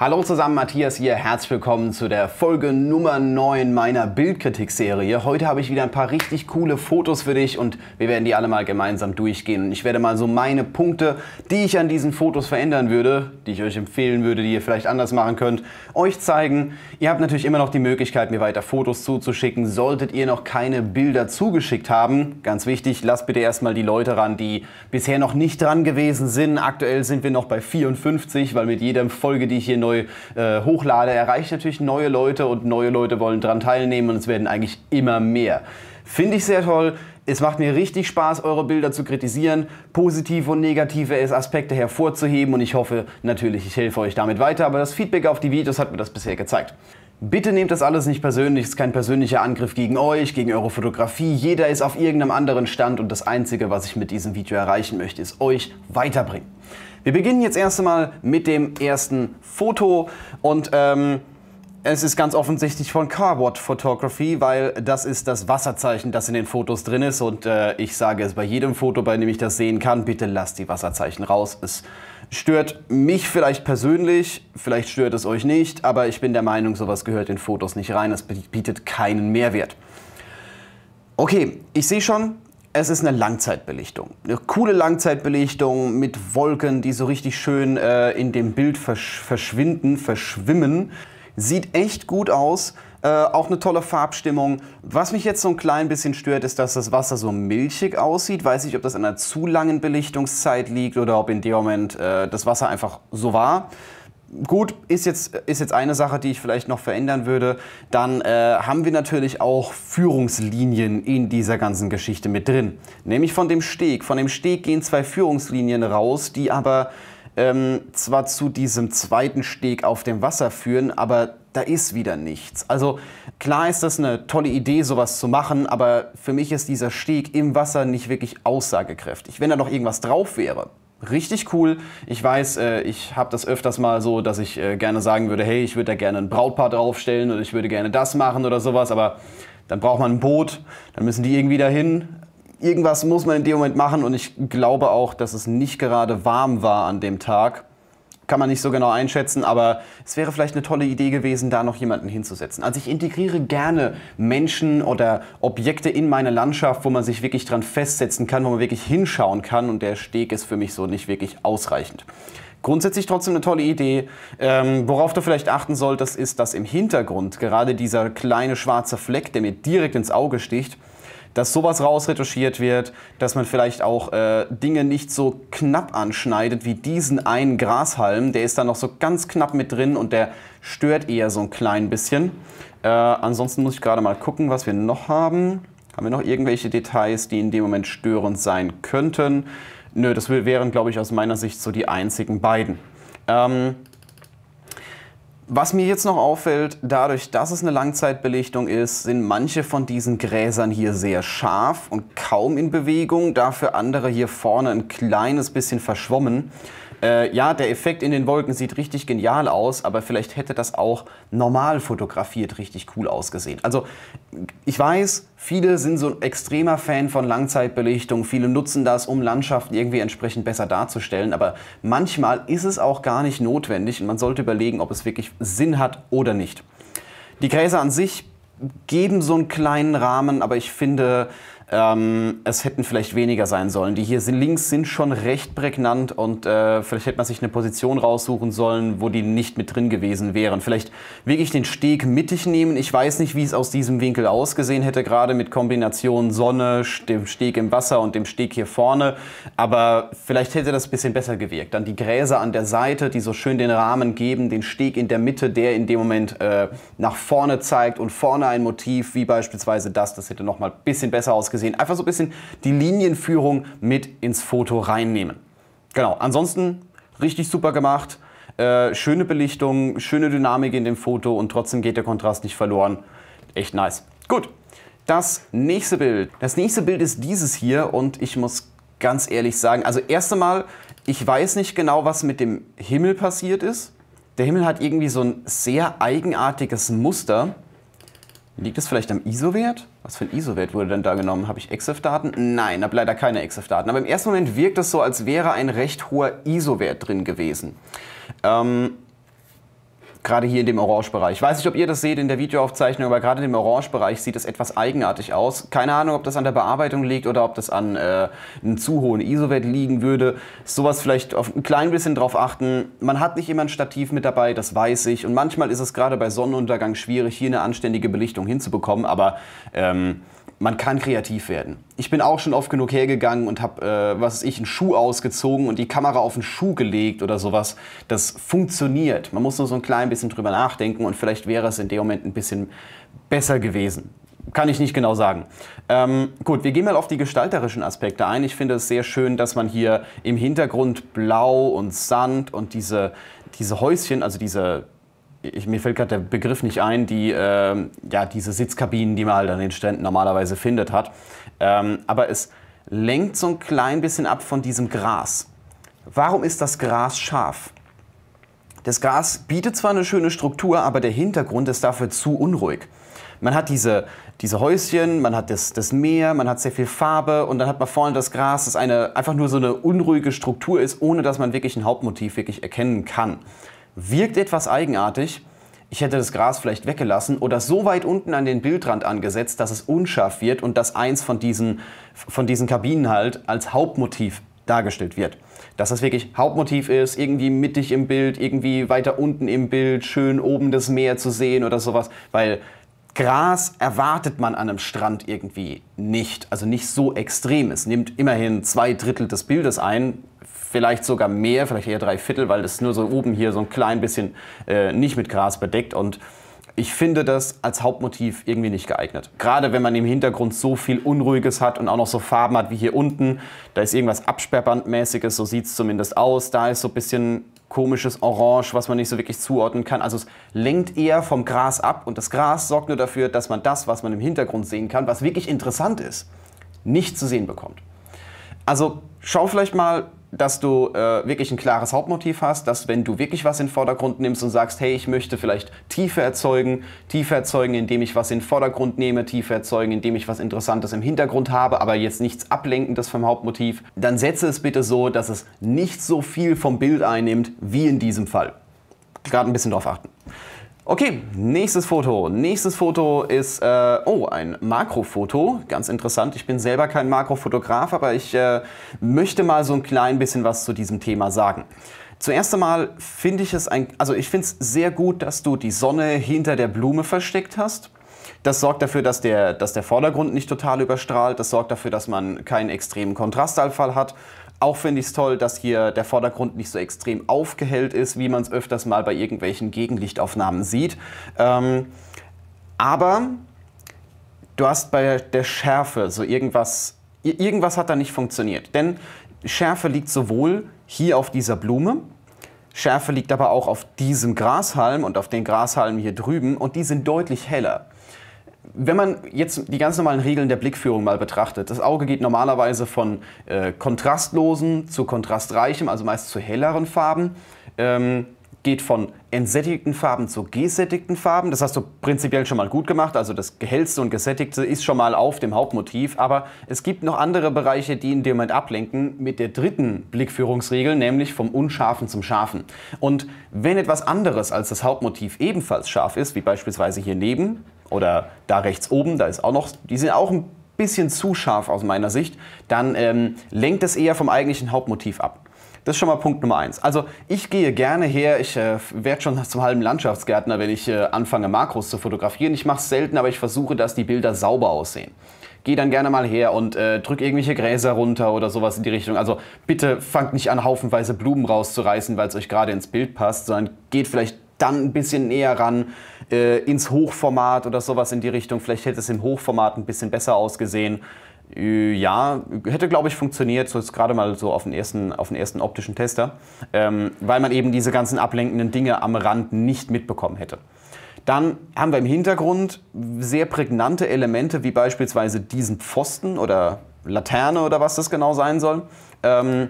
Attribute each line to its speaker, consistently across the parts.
Speaker 1: Hallo zusammen, Matthias hier. Herzlich willkommen zu der Folge Nummer 9 meiner Bildkritik-Serie. Heute habe ich wieder ein paar richtig coole Fotos für dich und wir werden die alle mal gemeinsam durchgehen. ich werde mal so meine Punkte, die ich an diesen Fotos verändern würde, die ich euch empfehlen würde, die ihr vielleicht anders machen könnt, euch zeigen. Ihr habt natürlich immer noch die Möglichkeit, mir weiter Fotos zuzuschicken. Solltet ihr noch keine Bilder zugeschickt haben, ganz wichtig, lasst bitte erstmal die Leute ran, die bisher noch nicht dran gewesen sind. Aktuell sind wir noch bei 54, weil mit jeder Folge, die ich hier neu neu äh, hochlade, erreiche natürlich neue Leute und neue Leute wollen daran teilnehmen und es werden eigentlich immer mehr. Finde ich sehr toll. Es macht mir richtig Spaß, eure Bilder zu kritisieren, positive und negative Aspekte hervorzuheben und ich hoffe natürlich, ich helfe euch damit weiter, aber das Feedback auf die Videos hat mir das bisher gezeigt. Bitte nehmt das alles nicht persönlich, es ist kein persönlicher Angriff gegen euch, gegen eure Fotografie, jeder ist auf irgendeinem anderen Stand und das Einzige, was ich mit diesem Video erreichen möchte, ist euch weiterbringen. Wir beginnen jetzt erst einmal mit dem ersten Foto und ähm, es ist ganz offensichtlich von Carwatt Photography, weil das ist das Wasserzeichen, das in den Fotos drin ist und äh, ich sage es bei jedem Foto, bei dem ich das sehen kann, bitte lasst die Wasserzeichen raus. Es stört mich vielleicht persönlich, vielleicht stört es euch nicht, aber ich bin der Meinung, sowas gehört in Fotos nicht rein, es bietet keinen Mehrwert. Okay, ich sehe schon, es ist eine Langzeitbelichtung. Eine coole Langzeitbelichtung mit Wolken, die so richtig schön äh, in dem Bild versch verschwinden, verschwimmen. Sieht echt gut aus. Äh, auch eine tolle Farbstimmung. Was mich jetzt so ein klein bisschen stört, ist, dass das Wasser so milchig aussieht. Weiß nicht, ob das an einer zu langen Belichtungszeit liegt oder ob in dem Moment äh, das Wasser einfach so war. Gut, ist jetzt, ist jetzt eine Sache, die ich vielleicht noch verändern würde. Dann äh, haben wir natürlich auch Führungslinien in dieser ganzen Geschichte mit drin. Nämlich von dem Steg. Von dem Steg gehen zwei Führungslinien raus, die aber ähm, zwar zu diesem zweiten Steg auf dem Wasser führen, aber da ist wieder nichts. Also klar ist das eine tolle Idee, sowas zu machen, aber für mich ist dieser Steg im Wasser nicht wirklich aussagekräftig. Wenn da noch irgendwas drauf wäre, richtig cool. Ich weiß, äh, ich habe das öfters mal so, dass ich äh, gerne sagen würde, hey, ich würde da gerne ein Brautpaar draufstellen oder ich würde gerne das machen oder sowas, aber dann braucht man ein Boot, dann müssen die irgendwie dahin. Irgendwas muss man in dem Moment machen und ich glaube auch, dass es nicht gerade warm war an dem Tag kann man nicht so genau einschätzen, aber es wäre vielleicht eine tolle Idee gewesen, da noch jemanden hinzusetzen. Also ich integriere gerne Menschen oder Objekte in meine Landschaft, wo man sich wirklich dran festsetzen kann, wo man wirklich hinschauen kann und der Steg ist für mich so nicht wirklich ausreichend. Grundsätzlich trotzdem eine tolle Idee. Ähm, worauf du vielleicht achten solltest, ist, dass im Hintergrund gerade dieser kleine schwarze Fleck, der mir direkt ins Auge sticht, dass sowas rausretuschiert wird, dass man vielleicht auch äh, Dinge nicht so knapp anschneidet wie diesen einen Grashalm. Der ist da noch so ganz knapp mit drin und der stört eher so ein klein bisschen. Äh, ansonsten muss ich gerade mal gucken, was wir noch haben. Haben wir noch irgendwelche Details, die in dem Moment störend sein könnten? Nö, das wären, glaube ich, aus meiner Sicht so die einzigen beiden. Ähm, was mir jetzt noch auffällt, dadurch, dass es eine Langzeitbelichtung ist, sind manche von diesen Gräsern hier sehr scharf und kaum in Bewegung, dafür andere hier vorne ein kleines bisschen verschwommen äh, ja, der Effekt in den Wolken sieht richtig genial aus, aber vielleicht hätte das auch normal fotografiert richtig cool ausgesehen. Also ich weiß, viele sind so ein extremer Fan von Langzeitbelichtung, viele nutzen das, um Landschaften irgendwie entsprechend besser darzustellen, aber manchmal ist es auch gar nicht notwendig und man sollte überlegen, ob es wirklich Sinn hat oder nicht. Die Gräser an sich geben so einen kleinen Rahmen, aber ich finde, ähm, es hätten vielleicht weniger sein sollen. Die hier sind, links sind schon recht prägnant und äh, vielleicht hätte man sich eine Position raussuchen sollen, wo die nicht mit drin gewesen wären. Vielleicht wirklich den Steg mittig nehmen. Ich weiß nicht, wie es aus diesem Winkel ausgesehen hätte, gerade mit Kombination Sonne, dem Steg im Wasser und dem Steg hier vorne. Aber vielleicht hätte das ein bisschen besser gewirkt. Dann die Gräser an der Seite, die so schön den Rahmen geben, den Steg in der Mitte, der in dem Moment äh, nach vorne zeigt und vorne ein Motiv, wie beispielsweise das. Das hätte nochmal ein bisschen besser ausgesehen gesehen. Einfach so ein bisschen die Linienführung mit ins Foto reinnehmen. Genau, ansonsten richtig super gemacht. Äh, schöne Belichtung, schöne Dynamik in dem Foto und trotzdem geht der Kontrast nicht verloren. Echt nice. Gut, das nächste Bild. Das nächste Bild ist dieses hier und ich muss ganz ehrlich sagen, also erst einmal, ich weiß nicht genau, was mit dem Himmel passiert ist. Der Himmel hat irgendwie so ein sehr eigenartiges Muster. Liegt es vielleicht am ISO-Wert? Was für ein ISO-Wert wurde denn da genommen? Habe ich EXIF-Daten? Nein, habe leider keine EXIF-Daten. Aber im ersten Moment wirkt es so, als wäre ein recht hoher ISO-Wert drin gewesen. Ähm, gerade hier in dem Orangebereich. Ich weiß nicht, ob ihr das seht in der Videoaufzeichnung, aber gerade in dem Orangebereich sieht es etwas eigenartig aus. Keine Ahnung, ob das an der Bearbeitung liegt oder ob das an äh, einem zu hohen ISO-Wert liegen würde. Sowas vielleicht auf ein klein bisschen drauf achten. Man hat nicht immer ein Stativ mit dabei, das weiß ich. Und manchmal ist es gerade bei Sonnenuntergang schwierig, hier eine anständige Belichtung hinzubekommen, aber ähm, man kann kreativ werden. Ich bin auch schon oft genug hergegangen und habe, äh, was weiß ich, einen Schuh ausgezogen und die Kamera auf den Schuh gelegt oder sowas. Das funktioniert. Man muss nur so ein klein bisschen drüber nachdenken und vielleicht wäre es in dem Moment ein bisschen besser gewesen. Kann ich nicht genau sagen. Ähm, gut, wir gehen mal auf die gestalterischen Aspekte ein. Ich finde es sehr schön, dass man hier im Hintergrund Blau und Sand und diese, diese Häuschen, also diese ich, mir fällt gerade der Begriff nicht ein, die äh, ja diese Sitzkabinen, die man halt an den Ständen normalerweise findet hat. Ähm, aber es lenkt so ein klein bisschen ab von diesem Gras. Warum ist das Gras scharf? Das Gras bietet zwar eine schöne Struktur, aber der Hintergrund ist dafür zu unruhig. Man hat diese, diese Häuschen, man hat das, das Meer, man hat sehr viel Farbe und dann hat man vorne das Gras, das eine, einfach nur so eine unruhige Struktur ist, ohne dass man wirklich ein Hauptmotiv wirklich erkennen kann wirkt etwas eigenartig. Ich hätte das Gras vielleicht weggelassen oder so weit unten an den Bildrand angesetzt, dass es unscharf wird und dass eins von diesen, von diesen Kabinen halt als Hauptmotiv dargestellt wird. Dass das wirklich Hauptmotiv ist, irgendwie mittig im Bild, irgendwie weiter unten im Bild, schön oben das Meer zu sehen oder sowas, weil Gras erwartet man an einem Strand irgendwie nicht, also nicht so extrem. Es nimmt immerhin zwei Drittel des Bildes ein, vielleicht sogar mehr, vielleicht eher drei Viertel, weil es nur so oben hier so ein klein bisschen äh, nicht mit Gras bedeckt und ich finde das als Hauptmotiv irgendwie nicht geeignet. Gerade wenn man im Hintergrund so viel Unruhiges hat und auch noch so Farben hat wie hier unten. Da ist irgendwas Absperrbandmäßiges, so sieht es zumindest aus. Da ist so ein bisschen komisches Orange, was man nicht so wirklich zuordnen kann. Also es lenkt eher vom Gras ab und das Gras sorgt nur dafür, dass man das, was man im Hintergrund sehen kann, was wirklich interessant ist, nicht zu sehen bekommt. Also schau vielleicht mal, dass du äh, wirklich ein klares Hauptmotiv hast, dass wenn du wirklich was in den Vordergrund nimmst und sagst, hey, ich möchte vielleicht Tiefe erzeugen, Tiefe erzeugen, indem ich was in den Vordergrund nehme, Tiefe erzeugen, indem ich was Interessantes im Hintergrund habe, aber jetzt nichts Ablenkendes vom Hauptmotiv, dann setze es bitte so, dass es nicht so viel vom Bild einnimmt wie in diesem Fall. Gerade ein bisschen drauf achten. Okay, nächstes Foto. Nächstes Foto ist, äh, oh, ein Makrofoto. Ganz interessant. Ich bin selber kein Makrofotograf, aber ich äh, möchte mal so ein klein bisschen was zu diesem Thema sagen. Zuerst einmal finde ich es ein, also ich finde es sehr gut, dass du die Sonne hinter der Blume versteckt hast. Das sorgt dafür, dass der, dass der Vordergrund nicht total überstrahlt. Das sorgt dafür, dass man keinen extremen Kontrasteinfall hat. Auch finde ich es toll, dass hier der Vordergrund nicht so extrem aufgehellt ist, wie man es öfters mal bei irgendwelchen Gegenlichtaufnahmen sieht. Ähm, aber du hast bei der Schärfe so irgendwas, irgendwas hat da nicht funktioniert. Denn Schärfe liegt sowohl hier auf dieser Blume, Schärfe liegt aber auch auf diesem Grashalm und auf den Grashalmen hier drüben und die sind deutlich heller wenn man jetzt die ganz normalen Regeln der Blickführung mal betrachtet, das Auge geht normalerweise von äh, kontrastlosen zu kontrastreichem, also meist zu helleren Farben, ähm, geht von entsättigten Farben zu gesättigten Farben. Das hast du prinzipiell schon mal gut gemacht, also das Gehellste und gesättigte ist schon mal auf dem Hauptmotiv, aber es gibt noch andere Bereiche, die in dem Moment ablenken mit der dritten Blickführungsregel, nämlich vom Unscharfen zum Scharfen. Und wenn etwas anderes als das Hauptmotiv ebenfalls scharf ist, wie beispielsweise hier neben, oder da rechts oben, da ist auch noch, die sind auch ein bisschen zu scharf aus meiner Sicht, dann ähm, lenkt es eher vom eigentlichen Hauptmotiv ab. Das ist schon mal Punkt Nummer eins. Also ich gehe gerne her, ich äh, werde schon zum halben Landschaftsgärtner, wenn ich äh, anfange, Makros zu fotografieren. Ich mache es selten, aber ich versuche, dass die Bilder sauber aussehen. Gehe dann gerne mal her und äh, drück irgendwelche Gräser runter oder sowas in die Richtung. Also bitte fangt nicht an, haufenweise Blumen rauszureißen, weil es euch gerade ins Bild passt, sondern geht vielleicht dann ein bisschen näher ran äh, ins Hochformat oder sowas in die Richtung. Vielleicht hätte es im Hochformat ein bisschen besser ausgesehen. Äh, ja, hätte, glaube ich, funktioniert, so jetzt gerade mal so auf den ersten, auf den ersten optischen Tester, ähm, weil man eben diese ganzen ablenkenden Dinge am Rand nicht mitbekommen hätte. Dann haben wir im Hintergrund sehr prägnante Elemente, wie beispielsweise diesen Pfosten oder Laterne oder was das genau sein soll. Ähm,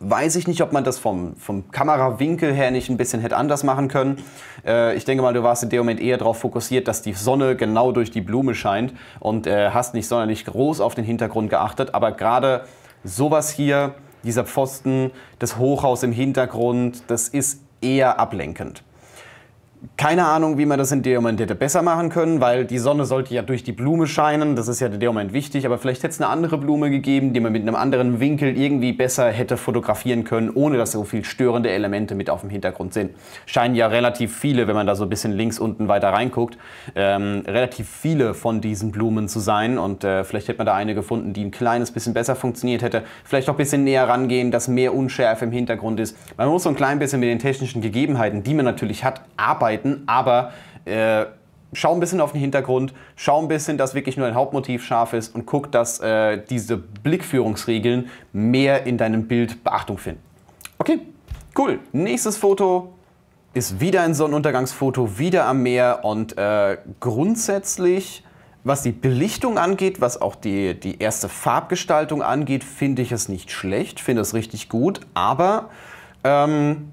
Speaker 1: weiß ich nicht, ob man das vom, vom Kamerawinkel her nicht ein bisschen hätte anders machen können. Äh, ich denke mal, du warst in dem Moment eher darauf fokussiert, dass die Sonne genau durch die Blume scheint und äh, hast nicht sonderlich groß auf den Hintergrund geachtet. Aber gerade sowas hier, dieser Pfosten, das Hochhaus im Hintergrund, das ist eher ablenkend keine Ahnung, wie man das in dem Moment hätte besser machen können, weil die Sonne sollte ja durch die Blume scheinen, das ist ja in dem Moment wichtig, aber vielleicht hätte es eine andere Blume gegeben, die man mit einem anderen Winkel irgendwie besser hätte fotografieren können, ohne dass so viel störende Elemente mit auf dem Hintergrund sind. Scheinen ja relativ viele, wenn man da so ein bisschen links unten weiter reinguckt, ähm, relativ viele von diesen Blumen zu sein und äh, vielleicht hätte man da eine gefunden, die ein kleines bisschen besser funktioniert hätte, vielleicht auch ein bisschen näher rangehen, dass mehr Unschärfe im Hintergrund ist. Man muss so ein klein bisschen mit den technischen Gegebenheiten, die man natürlich hat, arbeiten arbeiten, aber äh, schau ein bisschen auf den Hintergrund, schau ein bisschen, dass wirklich nur ein Hauptmotiv scharf ist und guck, dass äh, diese Blickführungsregeln mehr in deinem Bild Beachtung finden. Okay, cool. Nächstes Foto ist wieder ein Sonnenuntergangsfoto, wieder am Meer und äh, grundsätzlich, was die Belichtung angeht, was auch die, die erste Farbgestaltung angeht, finde ich es nicht schlecht, finde es richtig gut, aber ähm,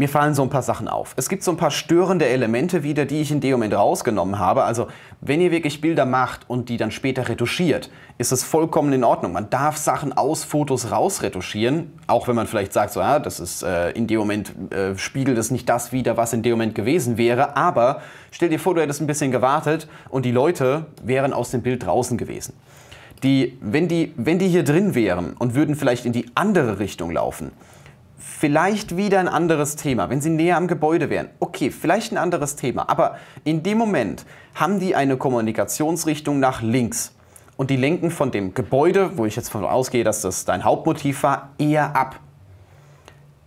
Speaker 1: mir fallen so ein paar Sachen auf. Es gibt so ein paar störende Elemente wieder, die ich in dem Moment rausgenommen habe. Also wenn ihr wirklich Bilder macht und die dann später retuschiert, ist es vollkommen in Ordnung. Man darf Sachen aus Fotos rausretuschieren, auch wenn man vielleicht sagt, so, ja, das ist äh, in dem Moment äh, spiegelt es nicht das wieder, was in dem Moment gewesen wäre. Aber stell dir vor, du hättest ein bisschen gewartet und die Leute wären aus dem Bild draußen gewesen. Die, wenn, die, wenn die hier drin wären und würden vielleicht in die andere Richtung laufen, Vielleicht wieder ein anderes Thema, wenn sie näher am Gebäude wären. Okay, vielleicht ein anderes Thema. Aber in dem Moment haben die eine Kommunikationsrichtung nach links. Und die lenken von dem Gebäude, wo ich jetzt von ausgehe, dass das dein Hauptmotiv war, eher ab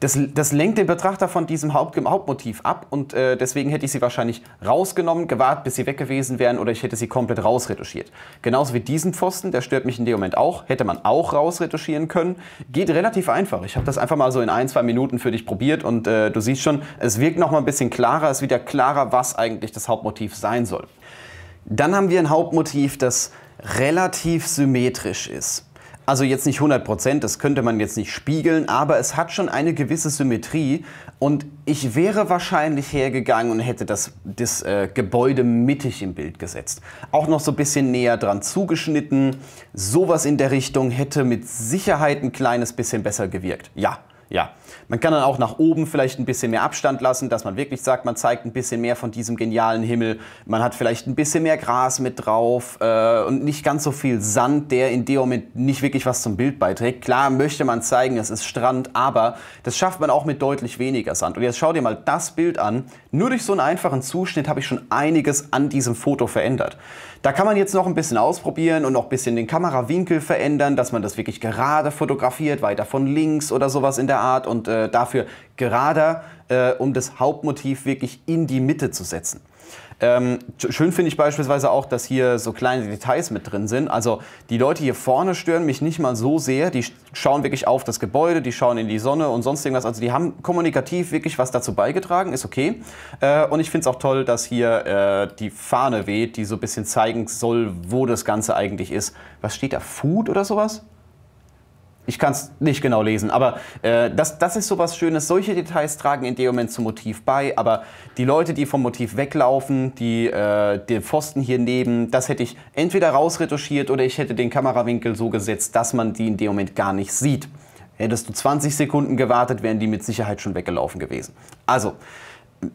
Speaker 1: das, das lenkt den Betrachter von diesem Haupt, Hauptmotiv ab und äh, deswegen hätte ich sie wahrscheinlich rausgenommen, gewartet, bis sie weg gewesen wären oder ich hätte sie komplett rausretuschiert. Genauso wie diesen Pfosten, der stört mich in dem Moment auch, hätte man auch rausretuschieren können. Geht relativ einfach. Ich habe das einfach mal so in ein, zwei Minuten für dich probiert und äh, du siehst schon, es wirkt noch mal ein bisschen klarer, es ist wieder klarer, was eigentlich das Hauptmotiv sein soll. Dann haben wir ein Hauptmotiv, das relativ symmetrisch ist. Also jetzt nicht 100 Prozent, das könnte man jetzt nicht spiegeln, aber es hat schon eine gewisse Symmetrie und ich wäre wahrscheinlich hergegangen und hätte das, das äh, Gebäude mittig im Bild gesetzt. Auch noch so ein bisschen näher dran zugeschnitten, sowas in der Richtung hätte mit Sicherheit ein kleines bisschen besser gewirkt. Ja, ja. Man kann dann auch nach oben vielleicht ein bisschen mehr Abstand lassen, dass man wirklich sagt, man zeigt ein bisschen mehr von diesem genialen Himmel. Man hat vielleicht ein bisschen mehr Gras mit drauf äh, und nicht ganz so viel Sand, der in dem Moment nicht wirklich was zum Bild beiträgt. Klar möchte man zeigen, es ist Strand, aber das schafft man auch mit deutlich weniger Sand. Und jetzt schau dir mal das Bild an. Nur durch so einen einfachen Zuschnitt habe ich schon einiges an diesem Foto verändert. Da kann man jetzt noch ein bisschen ausprobieren und noch ein bisschen den Kamerawinkel verändern, dass man das wirklich gerade fotografiert, weiter von links oder sowas in der Art und äh, dafür gerader, äh, um das Hauptmotiv wirklich in die Mitte zu setzen. Ähm, schön finde ich beispielsweise auch, dass hier so kleine Details mit drin sind. Also die Leute hier vorne stören mich nicht mal so sehr. Die schauen wirklich auf das Gebäude, die schauen in die Sonne und sonst irgendwas. Also die haben kommunikativ wirklich was dazu beigetragen, ist okay. Äh, und ich finde es auch toll, dass hier äh, die Fahne weht, die so ein bisschen zeigen soll, wo das Ganze eigentlich ist. Was steht da? Food oder sowas? Ich kann es nicht genau lesen, aber äh, das, das ist so was Schönes. Solche Details tragen in dem Moment zum Motiv bei, aber die Leute, die vom Motiv weglaufen, die äh, den Pfosten hier neben, das hätte ich entweder rausretuschiert oder ich hätte den Kamerawinkel so gesetzt, dass man die in dem Moment gar nicht sieht. Hättest du 20 Sekunden gewartet, wären die mit Sicherheit schon weggelaufen gewesen. Also,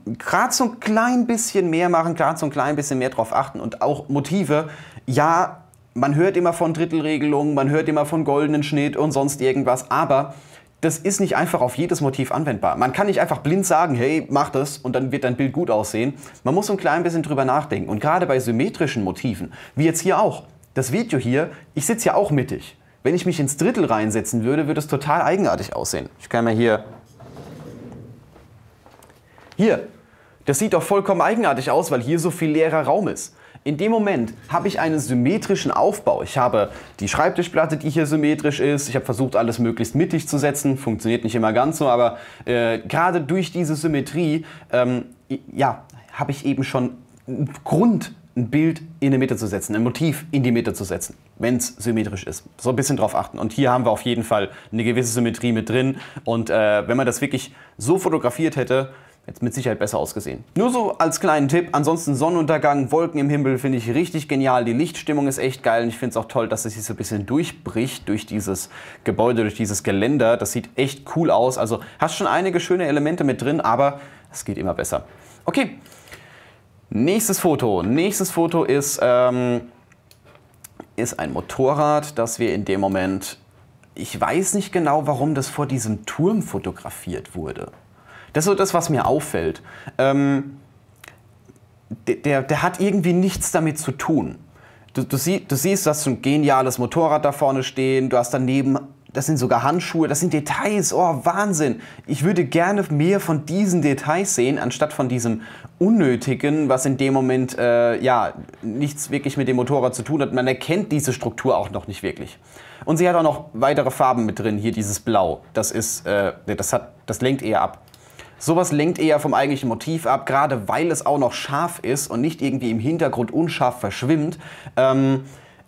Speaker 1: gerade so ein klein bisschen mehr machen, gerade so ein klein bisschen mehr drauf achten und auch Motive, ja, man hört immer von Drittelregelungen, man hört immer von goldenen Schnitt und sonst irgendwas, aber das ist nicht einfach auf jedes Motiv anwendbar. Man kann nicht einfach blind sagen, hey, mach das und dann wird dein Bild gut aussehen. Man muss so ein klein bisschen drüber nachdenken. Und gerade bei symmetrischen Motiven, wie jetzt hier auch. Das Video hier, ich sitze ja auch mittig. Wenn ich mich ins Drittel reinsetzen würde, würde es total eigenartig aussehen. Ich kann mal hier... Hier, das sieht doch vollkommen eigenartig aus, weil hier so viel leerer Raum ist. In dem Moment habe ich einen symmetrischen Aufbau. Ich habe die Schreibtischplatte, die hier symmetrisch ist. Ich habe versucht, alles möglichst mittig zu setzen. Funktioniert nicht immer ganz so, aber äh, gerade durch diese Symmetrie, ähm, ja, habe ich eben schon einen Grund, ein Bild in die Mitte zu setzen, ein Motiv in die Mitte zu setzen, wenn es symmetrisch ist. So ein bisschen drauf achten. Und hier haben wir auf jeden Fall eine gewisse Symmetrie mit drin. Und äh, wenn man das wirklich so fotografiert hätte, jetzt mit Sicherheit besser ausgesehen. Nur so als kleinen Tipp, ansonsten Sonnenuntergang, Wolken im Himmel finde ich richtig genial, die Lichtstimmung ist echt geil und ich finde es auch toll, dass es sich so ein bisschen durchbricht durch dieses Gebäude, durch dieses Geländer, das sieht echt cool aus, also hast schon einige schöne Elemente mit drin, aber es geht immer besser. Okay, nächstes Foto, nächstes Foto ist... Ähm ist ein Motorrad, das wir in dem Moment, ich weiß nicht genau, warum das vor diesem Turm fotografiert wurde. Das ist so das, was mir auffällt. Ähm, der, der hat irgendwie nichts damit zu tun. Du, du, sie, du siehst, du hast so ein geniales Motorrad da vorne stehen, du hast daneben das sind sogar Handschuhe, das sind Details, oh Wahnsinn. Ich würde gerne mehr von diesen Details sehen, anstatt von diesem Unnötigen, was in dem Moment äh, ja nichts wirklich mit dem Motorrad zu tun hat. Man erkennt diese Struktur auch noch nicht wirklich. Und sie hat auch noch weitere Farben mit drin, hier dieses Blau. Das ist, äh, das hat, das lenkt eher ab. Sowas lenkt eher vom eigentlichen Motiv ab, gerade weil es auch noch scharf ist und nicht irgendwie im Hintergrund unscharf verschwimmt. Ähm,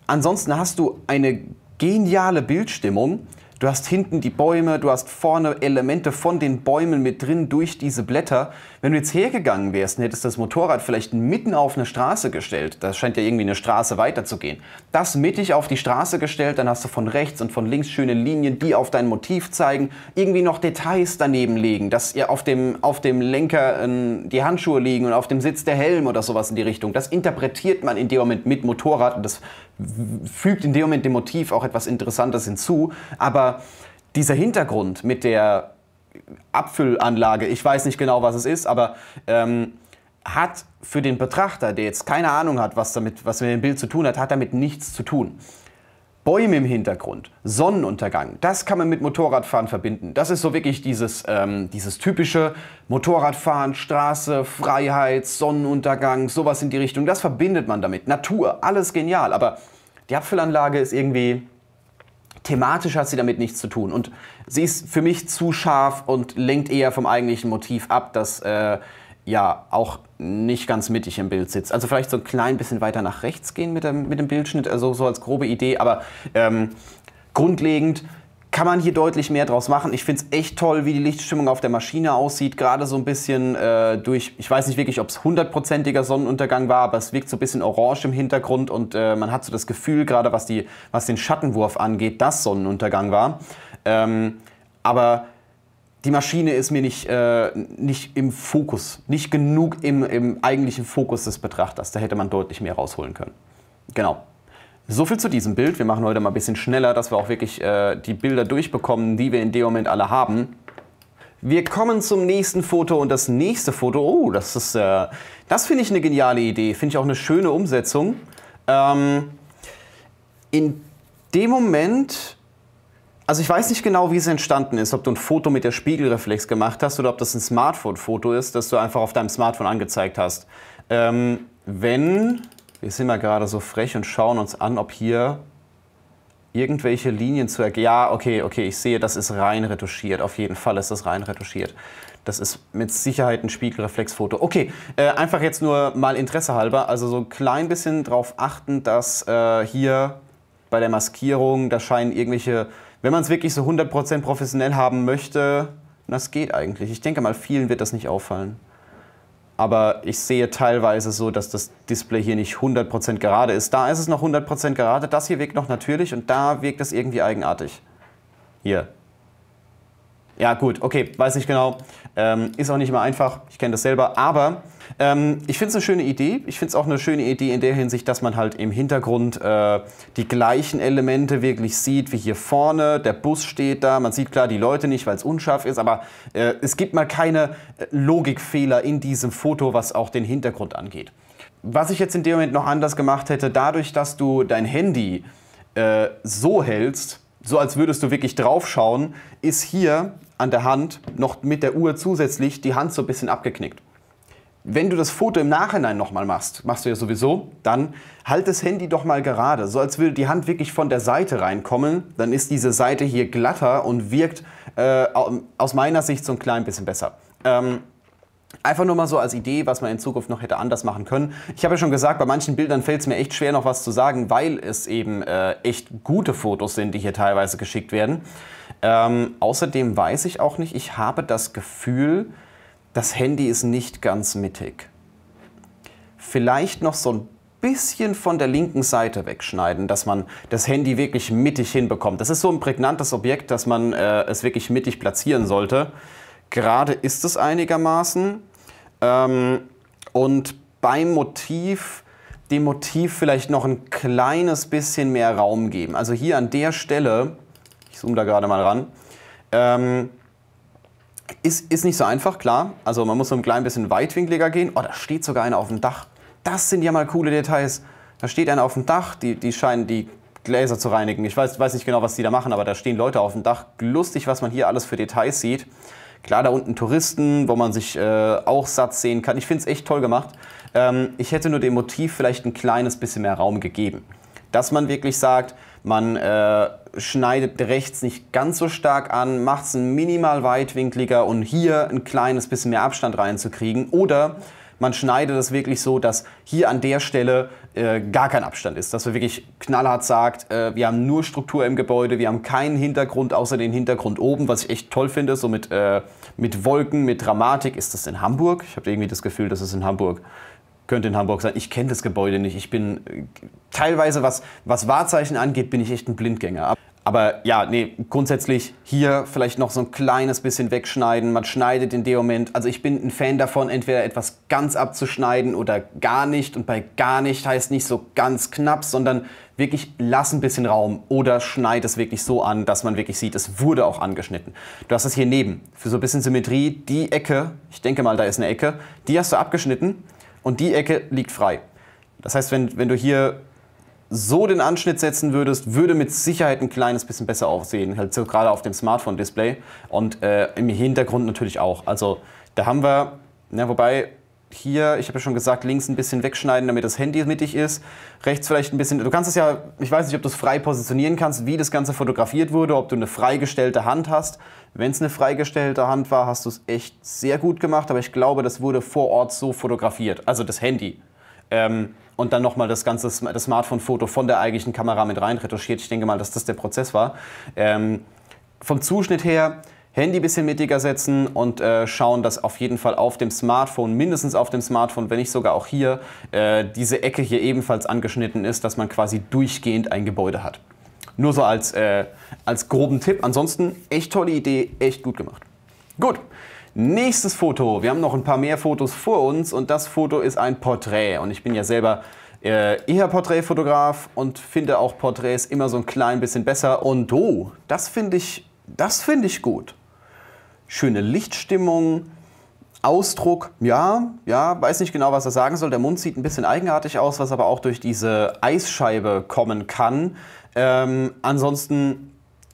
Speaker 1: ansonsten hast du eine geniale Bildstimmung, Du hast hinten die Bäume, du hast vorne Elemente von den Bäumen mit drin durch diese Blätter. Wenn du jetzt hergegangen wärst und hättest das Motorrad vielleicht mitten auf eine Straße gestellt, das scheint ja irgendwie eine Straße weiterzugehen, das mittig auf die Straße gestellt, dann hast du von rechts und von links schöne Linien, die auf dein Motiv zeigen, irgendwie noch Details daneben legen, dass ihr auf dem, auf dem Lenker äh, die Handschuhe liegen und auf dem Sitz der Helm oder sowas in die Richtung. Das interpretiert man in dem Moment mit Motorrad und das fügt in dem Moment dem Motiv auch etwas Interessantes hinzu. Aber dieser Hintergrund mit der Abfüllanlage, ich weiß nicht genau, was es ist, aber ähm, hat für den Betrachter, der jetzt keine Ahnung hat, was, damit, was mit dem Bild zu tun hat, hat damit nichts zu tun. Bäume im Hintergrund, Sonnenuntergang, das kann man mit Motorradfahren verbinden. Das ist so wirklich dieses, ähm, dieses typische Motorradfahren, Straße, Freiheit, Sonnenuntergang, sowas in die Richtung. Das verbindet man damit. Natur, alles genial. Aber die Apfelanlage ist irgendwie, thematisch hat sie damit nichts zu tun. Und sie ist für mich zu scharf und lenkt eher vom eigentlichen Motiv ab, dass... Äh, ja auch nicht ganz mittig im Bild sitzt. Also vielleicht so ein klein bisschen weiter nach rechts gehen mit dem, mit dem Bildschnitt, also so als grobe Idee, aber ähm, grundlegend kann man hier deutlich mehr draus machen. Ich finde es echt toll, wie die Lichtstimmung auf der Maschine aussieht. Gerade so ein bisschen äh, durch, ich weiß nicht wirklich, ob es hundertprozentiger Sonnenuntergang war, aber es wirkt so ein bisschen orange im Hintergrund und äh, man hat so das Gefühl, gerade was, was den Schattenwurf angeht, dass Sonnenuntergang war. Ähm, aber die Maschine ist mir nicht, äh, nicht im Fokus, nicht genug im, im eigentlichen Fokus des Betrachters. Da hätte man deutlich mehr rausholen können. Genau. So viel zu diesem Bild. Wir machen heute mal ein bisschen schneller, dass wir auch wirklich äh, die Bilder durchbekommen, die wir in dem Moment alle haben. Wir kommen zum nächsten Foto und das nächste Foto, oh, das ist, äh, das finde ich eine geniale Idee, finde ich auch eine schöne Umsetzung. Ähm, in dem Moment also ich weiß nicht genau, wie es entstanden ist, ob du ein Foto mit der Spiegelreflex gemacht hast oder ob das ein Smartphone-Foto ist, das du einfach auf deinem Smartphone angezeigt hast. Ähm, wenn, wir sind mal gerade so frech und schauen uns an, ob hier irgendwelche Linien zu erkennen. Ja, okay, okay, ich sehe, das ist rein retuschiert. Auf jeden Fall ist das rein retuschiert. Das ist mit Sicherheit ein Spiegelreflexfoto. Okay, äh, einfach jetzt nur mal Interesse halber. Also so ein klein bisschen darauf achten, dass äh, hier bei der Maskierung, da scheinen irgendwelche wenn man es wirklich so 100% professionell haben möchte, das geht eigentlich. Ich denke mal, vielen wird das nicht auffallen. Aber ich sehe teilweise so, dass das Display hier nicht 100% gerade ist. Da ist es noch 100% gerade, das hier wirkt noch natürlich und da wirkt es irgendwie eigenartig. Hier. Ja gut, okay, weiß nicht genau. Ähm, ist auch nicht immer einfach, ich kenne das selber. Aber ähm, ich finde es eine schöne Idee. Ich finde es auch eine schöne Idee in der Hinsicht, dass man halt im Hintergrund äh, die gleichen Elemente wirklich sieht, wie hier vorne. Der Bus steht da, man sieht klar die Leute nicht, weil es unscharf ist, aber äh, es gibt mal keine äh, Logikfehler in diesem Foto, was auch den Hintergrund angeht. Was ich jetzt in dem Moment noch anders gemacht hätte, dadurch, dass du dein Handy äh, so hältst, so als würdest du wirklich draufschauen, ist hier an der Hand noch mit der Uhr zusätzlich die Hand so ein bisschen abgeknickt. Wenn du das Foto im Nachhinein nochmal machst, machst du ja sowieso, dann halt das Handy doch mal gerade, so als würde die Hand wirklich von der Seite reinkommen, dann ist diese Seite hier glatter und wirkt äh, aus meiner Sicht so ein klein bisschen besser. Ähm, Einfach nur mal so als Idee, was man in Zukunft noch hätte anders machen können. Ich habe ja schon gesagt, bei manchen Bildern fällt es mir echt schwer, noch was zu sagen, weil es eben äh, echt gute Fotos sind, die hier teilweise geschickt werden. Ähm, außerdem weiß ich auch nicht, ich habe das Gefühl, das Handy ist nicht ganz mittig. Vielleicht noch so ein bisschen von der linken Seite wegschneiden, dass man das Handy wirklich mittig hinbekommt. Das ist so ein prägnantes Objekt, dass man äh, es wirklich mittig platzieren sollte. Gerade ist es einigermaßen. Ähm, und beim Motiv, dem Motiv vielleicht noch ein kleines bisschen mehr Raum geben. Also hier an der Stelle, ich zoome da gerade mal ran, ähm, ist, ist nicht so einfach, klar. Also man muss so ein klein bisschen weitwinkliger gehen. Oh, da steht sogar einer auf dem Dach. Das sind ja mal coole Details. Da steht einer auf dem Dach, die, die scheinen die Gläser zu reinigen. Ich weiß, weiß nicht genau, was die da machen, aber da stehen Leute auf dem Dach. Lustig, was man hier alles für Details sieht. Klar, da unten Touristen, wo man sich äh, auch satt sehen kann. Ich finde es echt toll gemacht. Ähm, ich hätte nur dem Motiv vielleicht ein kleines bisschen mehr Raum gegeben. Dass man wirklich sagt, man äh, schneidet rechts nicht ganz so stark an, macht es minimal weitwinkliger und um hier ein kleines bisschen mehr Abstand reinzukriegen. Oder man schneidet es wirklich so, dass hier an der Stelle äh, gar kein Abstand ist. Dass man wirklich knallhart sagt, äh, wir haben nur Struktur im Gebäude, wir haben keinen Hintergrund außer den Hintergrund oben, was ich echt toll finde. So mit, äh, mit Wolken, mit Dramatik ist das in Hamburg. Ich habe irgendwie das Gefühl, dass es in Hamburg. ist könnte in Hamburg sein. Ich kenne das Gebäude nicht. Ich bin teilweise, was, was Wahrzeichen angeht, bin ich echt ein Blindgänger. Aber ja, nee, grundsätzlich hier vielleicht noch so ein kleines bisschen wegschneiden. Man schneidet in dem Moment. Also ich bin ein Fan davon, entweder etwas ganz abzuschneiden oder gar nicht. Und bei gar nicht heißt nicht so ganz knapp, sondern wirklich lass ein bisschen Raum oder schneid es wirklich so an, dass man wirklich sieht, es wurde auch angeschnitten. Du hast es hier neben. Für so ein bisschen Symmetrie, die Ecke, ich denke mal, da ist eine Ecke, die hast du abgeschnitten und die Ecke liegt frei. Das heißt, wenn, wenn du hier so den Anschnitt setzen würdest, würde mit Sicherheit ein kleines bisschen besser aussehen, halt so gerade auf dem Smartphone-Display und äh, im Hintergrund natürlich auch. Also da haben wir, na, wobei hier, ich habe ja schon gesagt, links ein bisschen wegschneiden, damit das Handy mittig ist, rechts vielleicht ein bisschen, du kannst es ja, ich weiß nicht, ob du es frei positionieren kannst, wie das Ganze fotografiert wurde, ob du eine freigestellte Hand hast wenn es eine freigestellte Hand war, hast du es echt sehr gut gemacht, aber ich glaube, das wurde vor Ort so fotografiert, also das Handy. Ähm, und dann nochmal das ganze das Smartphone-Foto von der eigentlichen Kamera mit rein retuschiert. Ich denke mal, dass das der Prozess war. Ähm, vom Zuschnitt her, Handy ein bisschen mittiger setzen und äh, schauen, dass auf jeden Fall auf dem Smartphone, mindestens auf dem Smartphone, wenn nicht sogar auch hier, äh, diese Ecke hier ebenfalls angeschnitten ist, dass man quasi durchgehend ein Gebäude hat. Nur so als, äh, als groben Tipp. Ansonsten echt tolle Idee, echt gut gemacht. Gut, nächstes Foto. Wir haben noch ein paar mehr Fotos vor uns und das Foto ist ein Porträt. Und ich bin ja selber äh, eher Porträtfotograf und finde auch Porträts immer so ein klein bisschen besser. Und oh, das finde ich, das finde ich gut. Schöne Lichtstimmung, Ausdruck, ja, ja, weiß nicht genau, was er sagen soll. Der Mund sieht ein bisschen eigenartig aus, was aber auch durch diese Eisscheibe kommen kann. Ähm, ansonsten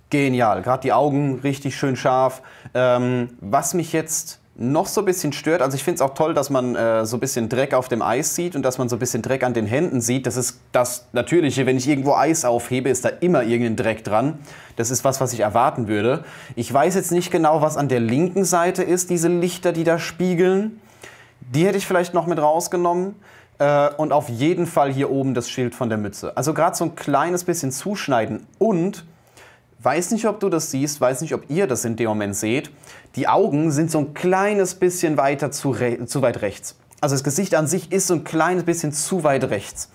Speaker 1: genial. Gerade die Augen richtig schön scharf. Ähm, was mich jetzt noch so ein bisschen stört, also ich finde es auch toll, dass man äh, so ein bisschen Dreck auf dem Eis sieht und dass man so ein bisschen Dreck an den Händen sieht. Das ist das Natürliche, wenn ich irgendwo Eis aufhebe, ist da immer irgendein Dreck dran. Das ist was, was ich erwarten würde. Ich weiß jetzt nicht genau, was an der linken Seite ist, diese Lichter, die da spiegeln. Die hätte ich vielleicht noch mit rausgenommen. Äh, und auf jeden Fall hier oben das Schild von der Mütze. Also gerade so ein kleines bisschen zuschneiden und Weiß nicht, ob du das siehst, weiß nicht, ob ihr das in dem Moment seht. Die Augen sind so ein kleines bisschen weiter zu, zu, weit rechts. Also das Gesicht an sich ist so ein kleines bisschen zu weit rechts.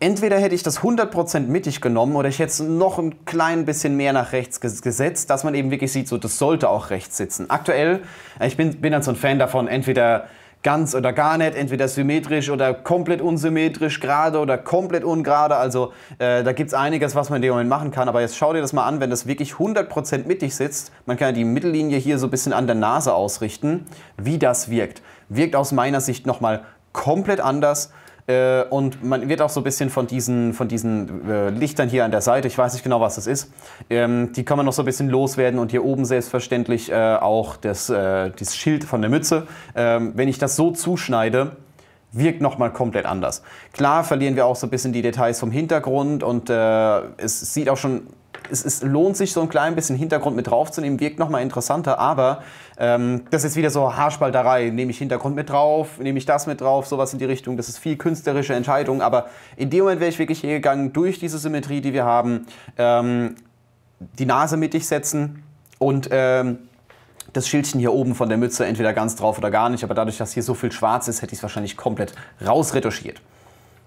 Speaker 1: Entweder hätte ich das 100% mittig genommen oder ich hätte es noch ein klein bisschen mehr nach rechts gesetzt, dass man eben wirklich sieht, so das sollte auch rechts sitzen. Aktuell, äh, ich bin, bin dann so ein Fan davon, entweder ganz oder gar nicht, entweder symmetrisch oder komplett unsymmetrisch, gerade oder komplett ungerade. Also äh, da gibt es einiges, was man in dem Moment machen kann. Aber jetzt schau dir das mal an, wenn das wirklich 100% mittig sitzt, man kann ja die Mittellinie hier so ein bisschen an der Nase ausrichten, wie das wirkt. Wirkt aus meiner Sicht nochmal komplett anders äh, und man wird auch so ein bisschen von diesen, von diesen äh, Lichtern hier an der Seite, ich weiß nicht genau, was das ist, ähm, die kann man noch so ein bisschen loswerden und hier oben selbstverständlich äh, auch das, äh, das Schild von der Mütze. Ähm, wenn ich das so zuschneide, wirkt nochmal komplett anders. Klar verlieren wir auch so ein bisschen die Details vom Hintergrund und äh, es sieht auch schon es, es lohnt sich, so ein klein bisschen Hintergrund mit draufzunehmen, wirkt nochmal interessanter, aber ähm, das ist wieder so Haarspalterei. Nehme ich Hintergrund mit drauf, nehme ich das mit drauf, sowas in die Richtung. Das ist viel künstlerische Entscheidung, aber in dem Moment wäre ich wirklich hier gegangen, durch diese Symmetrie, die wir haben, ähm, die Nase mittig setzen und ähm, das Schildchen hier oben von der Mütze entweder ganz drauf oder gar nicht, aber dadurch, dass hier so viel schwarz ist, hätte ich es wahrscheinlich komplett rausretuschiert.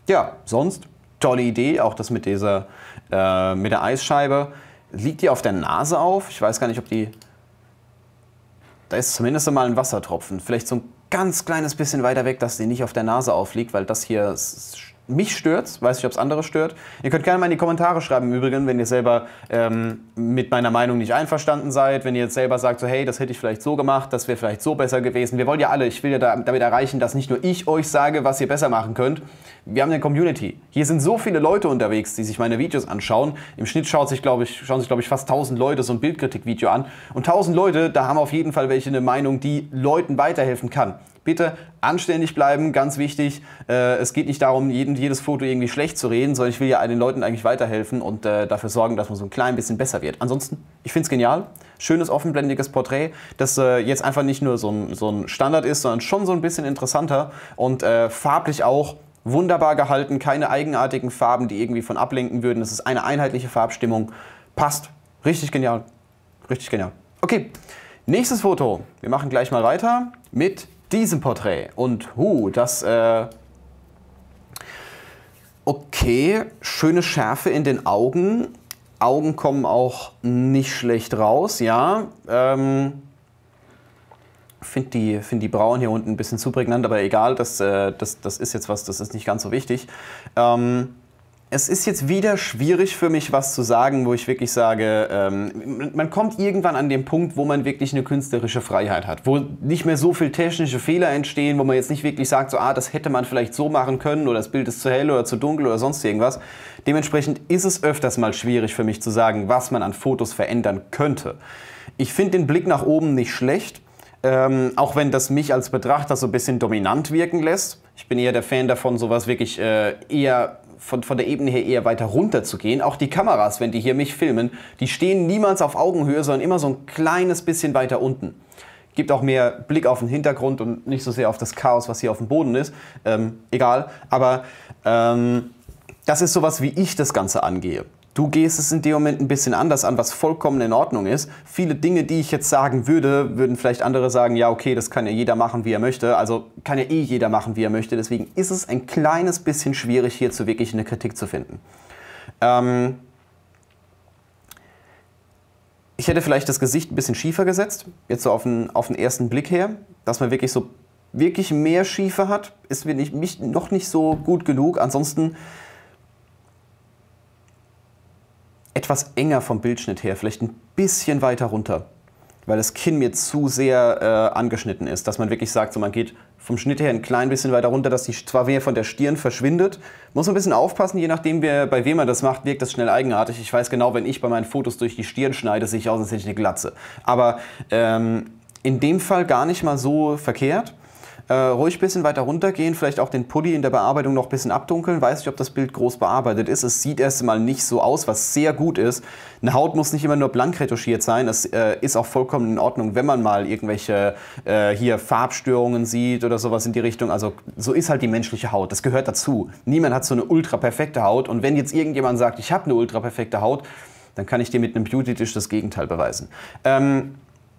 Speaker 1: Ja, sonst tolle Idee, auch das mit dieser äh, mit der Eisscheibe liegt die auf der Nase auf. Ich weiß gar nicht, ob die... Da ist zumindest einmal ein Wassertropfen. Vielleicht so ein ganz kleines bisschen weiter weg, dass die nicht auf der Nase aufliegt, weil das hier mich stört's, weiß nicht, ob es andere stört. Ihr könnt gerne mal in die Kommentare schreiben, im Übrigen, wenn ihr selber ähm, mit meiner Meinung nicht einverstanden seid, wenn ihr jetzt selber sagt, so hey, das hätte ich vielleicht so gemacht, das wäre vielleicht so besser gewesen. Wir wollen ja alle, ich will ja da, damit erreichen, dass nicht nur ich euch sage, was ihr besser machen könnt. Wir haben eine Community. Hier sind so viele Leute unterwegs, die sich meine Videos anschauen. Im Schnitt schaut sich, ich, schauen sich, glaube ich, fast 1000 Leute so ein Bildkritikvideo an. Und 1000 Leute, da haben auf jeden Fall welche eine Meinung, die Leuten weiterhelfen kann. Bitte anständig bleiben, ganz wichtig. Äh, es geht nicht darum, jeden, jedes Foto irgendwie schlecht zu reden, sondern ich will ja den Leuten eigentlich weiterhelfen und äh, dafür sorgen, dass man so ein klein bisschen besser wird. Ansonsten, ich finde es genial. Schönes, offenblendiges Porträt, das äh, jetzt einfach nicht nur so ein, so ein, Standard ist, sondern schon so ein bisschen interessanter und äh, farblich auch wunderbar gehalten. Keine eigenartigen Farben, die irgendwie von ablenken würden. Es ist eine einheitliche Farbstimmung. Passt. Richtig genial. Richtig genial. Okay, nächstes Foto. Wir machen gleich mal weiter mit diesem Porträt. Und hu, das, äh, okay, schöne Schärfe in den Augen. Augen kommen auch nicht schlecht raus, ja. Ähm, finde die, find die Brauen hier unten ein bisschen zu prägnant, aber egal, das, äh, das, das ist jetzt was, das ist nicht ganz so wichtig. Ähm, es ist jetzt wieder schwierig für mich, was zu sagen, wo ich wirklich sage, ähm, man kommt irgendwann an den Punkt, wo man wirklich eine künstlerische Freiheit hat, wo nicht mehr so viel technische Fehler entstehen, wo man jetzt nicht wirklich sagt, so, ah, das hätte man vielleicht so machen können oder das Bild ist zu hell oder zu dunkel oder sonst irgendwas. Dementsprechend ist es öfters mal schwierig für mich zu sagen, was man an Fotos verändern könnte. Ich finde den Blick nach oben nicht schlecht. Ähm, auch wenn das mich als Betrachter so ein bisschen dominant wirken lässt. Ich bin eher der Fan davon, sowas wirklich äh, eher von, von der Ebene her eher weiter runter zu gehen. Auch die Kameras, wenn die hier mich filmen, die stehen niemals auf Augenhöhe, sondern immer so ein kleines bisschen weiter unten. Gibt auch mehr Blick auf den Hintergrund und nicht so sehr auf das Chaos, was hier auf dem Boden ist. Ähm, egal, aber ähm, das ist sowas, wie ich das Ganze angehe. Du gehst es in dem Moment ein bisschen anders an, was vollkommen in Ordnung ist. Viele Dinge, die ich jetzt sagen würde, würden vielleicht andere sagen, ja, okay, das kann ja jeder machen, wie er möchte. Also kann ja eh jeder machen, wie er möchte. Deswegen ist es ein kleines bisschen schwierig, hierzu wirklich eine Kritik zu finden. Ähm ich hätte vielleicht das Gesicht ein bisschen schiefer gesetzt, jetzt so auf den, auf den ersten Blick her, dass man wirklich so wirklich mehr Schiefe hat, ist mir nicht, mich noch nicht so gut genug. Ansonsten etwas enger vom Bildschnitt her, vielleicht ein bisschen weiter runter, weil das Kinn mir zu sehr äh, angeschnitten ist, dass man wirklich sagt, so man geht vom Schnitt her ein klein bisschen weiter runter, dass die zwar mehr von der Stirn verschwindet. Muss man ein bisschen aufpassen, je nachdem, wer, bei wem man das macht, wirkt das schnell eigenartig. Ich weiß genau, wenn ich bei meinen Fotos durch die Stirn schneide, sehe ich aus, als hätte ich eine Glatze. Aber ähm, in dem Fall gar nicht mal so verkehrt. Äh, ruhig ein bisschen weiter runtergehen, vielleicht auch den Pulli in der Bearbeitung noch ein bisschen abdunkeln. Weiß nicht, ob das Bild groß bearbeitet ist. Es sieht erstmal nicht so aus, was sehr gut ist. Eine Haut muss nicht immer nur blank retuschiert sein. Das äh, ist auch vollkommen in Ordnung, wenn man mal irgendwelche äh, hier Farbstörungen sieht oder sowas in die Richtung. Also so ist halt die menschliche Haut. Das gehört dazu. Niemand hat so eine ultra perfekte Haut. Und wenn jetzt irgendjemand sagt, ich habe eine ultra perfekte Haut, dann kann ich dir mit einem Beauty-Tisch das Gegenteil beweisen. Ähm,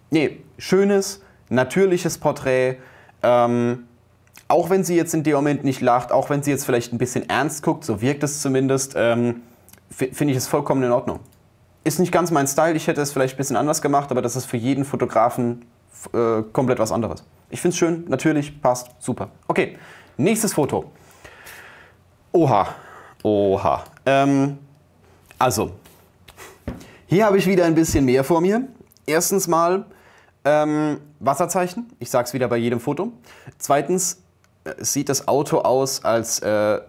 Speaker 1: nee, schönes, natürliches Porträt, ähm, auch wenn sie jetzt in dem Moment nicht lacht, auch wenn sie jetzt vielleicht ein bisschen ernst guckt, so wirkt es zumindest, ähm, finde ich es vollkommen in Ordnung. Ist nicht ganz mein Style, ich hätte es vielleicht ein bisschen anders gemacht, aber das ist für jeden Fotografen äh, komplett was anderes. Ich finde es schön, natürlich, passt, super. Okay, nächstes Foto. Oha, oha. Ähm, also, hier habe ich wieder ein bisschen mehr vor mir. Erstens mal, ähm, Wasserzeichen, ich sage es wieder bei jedem Foto. Zweitens äh, sieht das Auto aus, als äh,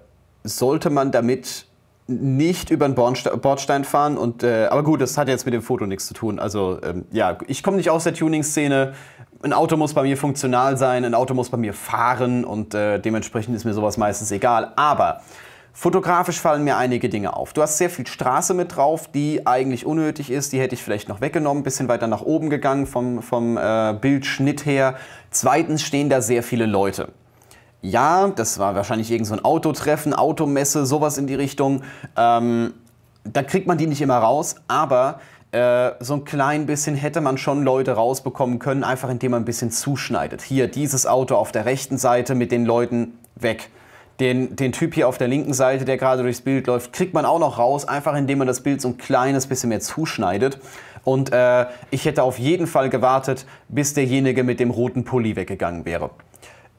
Speaker 1: sollte man damit nicht über den Bordstein fahren. Und, äh, aber gut, das hat jetzt mit dem Foto nichts zu tun. Also ähm, ja, ich komme nicht aus der Tuning-Szene. Ein Auto muss bei mir funktional sein, ein Auto muss bei mir fahren und äh, dementsprechend ist mir sowas meistens egal. Aber Fotografisch fallen mir einige Dinge auf. Du hast sehr viel Straße mit drauf, die eigentlich unnötig ist. Die hätte ich vielleicht noch weggenommen, bisschen weiter nach oben gegangen vom, vom äh, Bildschnitt her. Zweitens stehen da sehr viele Leute. Ja, das war wahrscheinlich irgend so ein Autotreffen, Automesse, sowas in die Richtung. Ähm, da kriegt man die nicht immer raus, aber äh, so ein klein bisschen hätte man schon Leute rausbekommen können, einfach indem man ein bisschen zuschneidet. Hier, dieses Auto auf der rechten Seite mit den Leuten weg den, den Typ hier auf der linken Seite, der gerade durchs Bild läuft, kriegt man auch noch raus, einfach indem man das Bild so ein kleines bisschen mehr zuschneidet. Und äh, ich hätte auf jeden Fall gewartet, bis derjenige mit dem roten Pulli weggegangen wäre.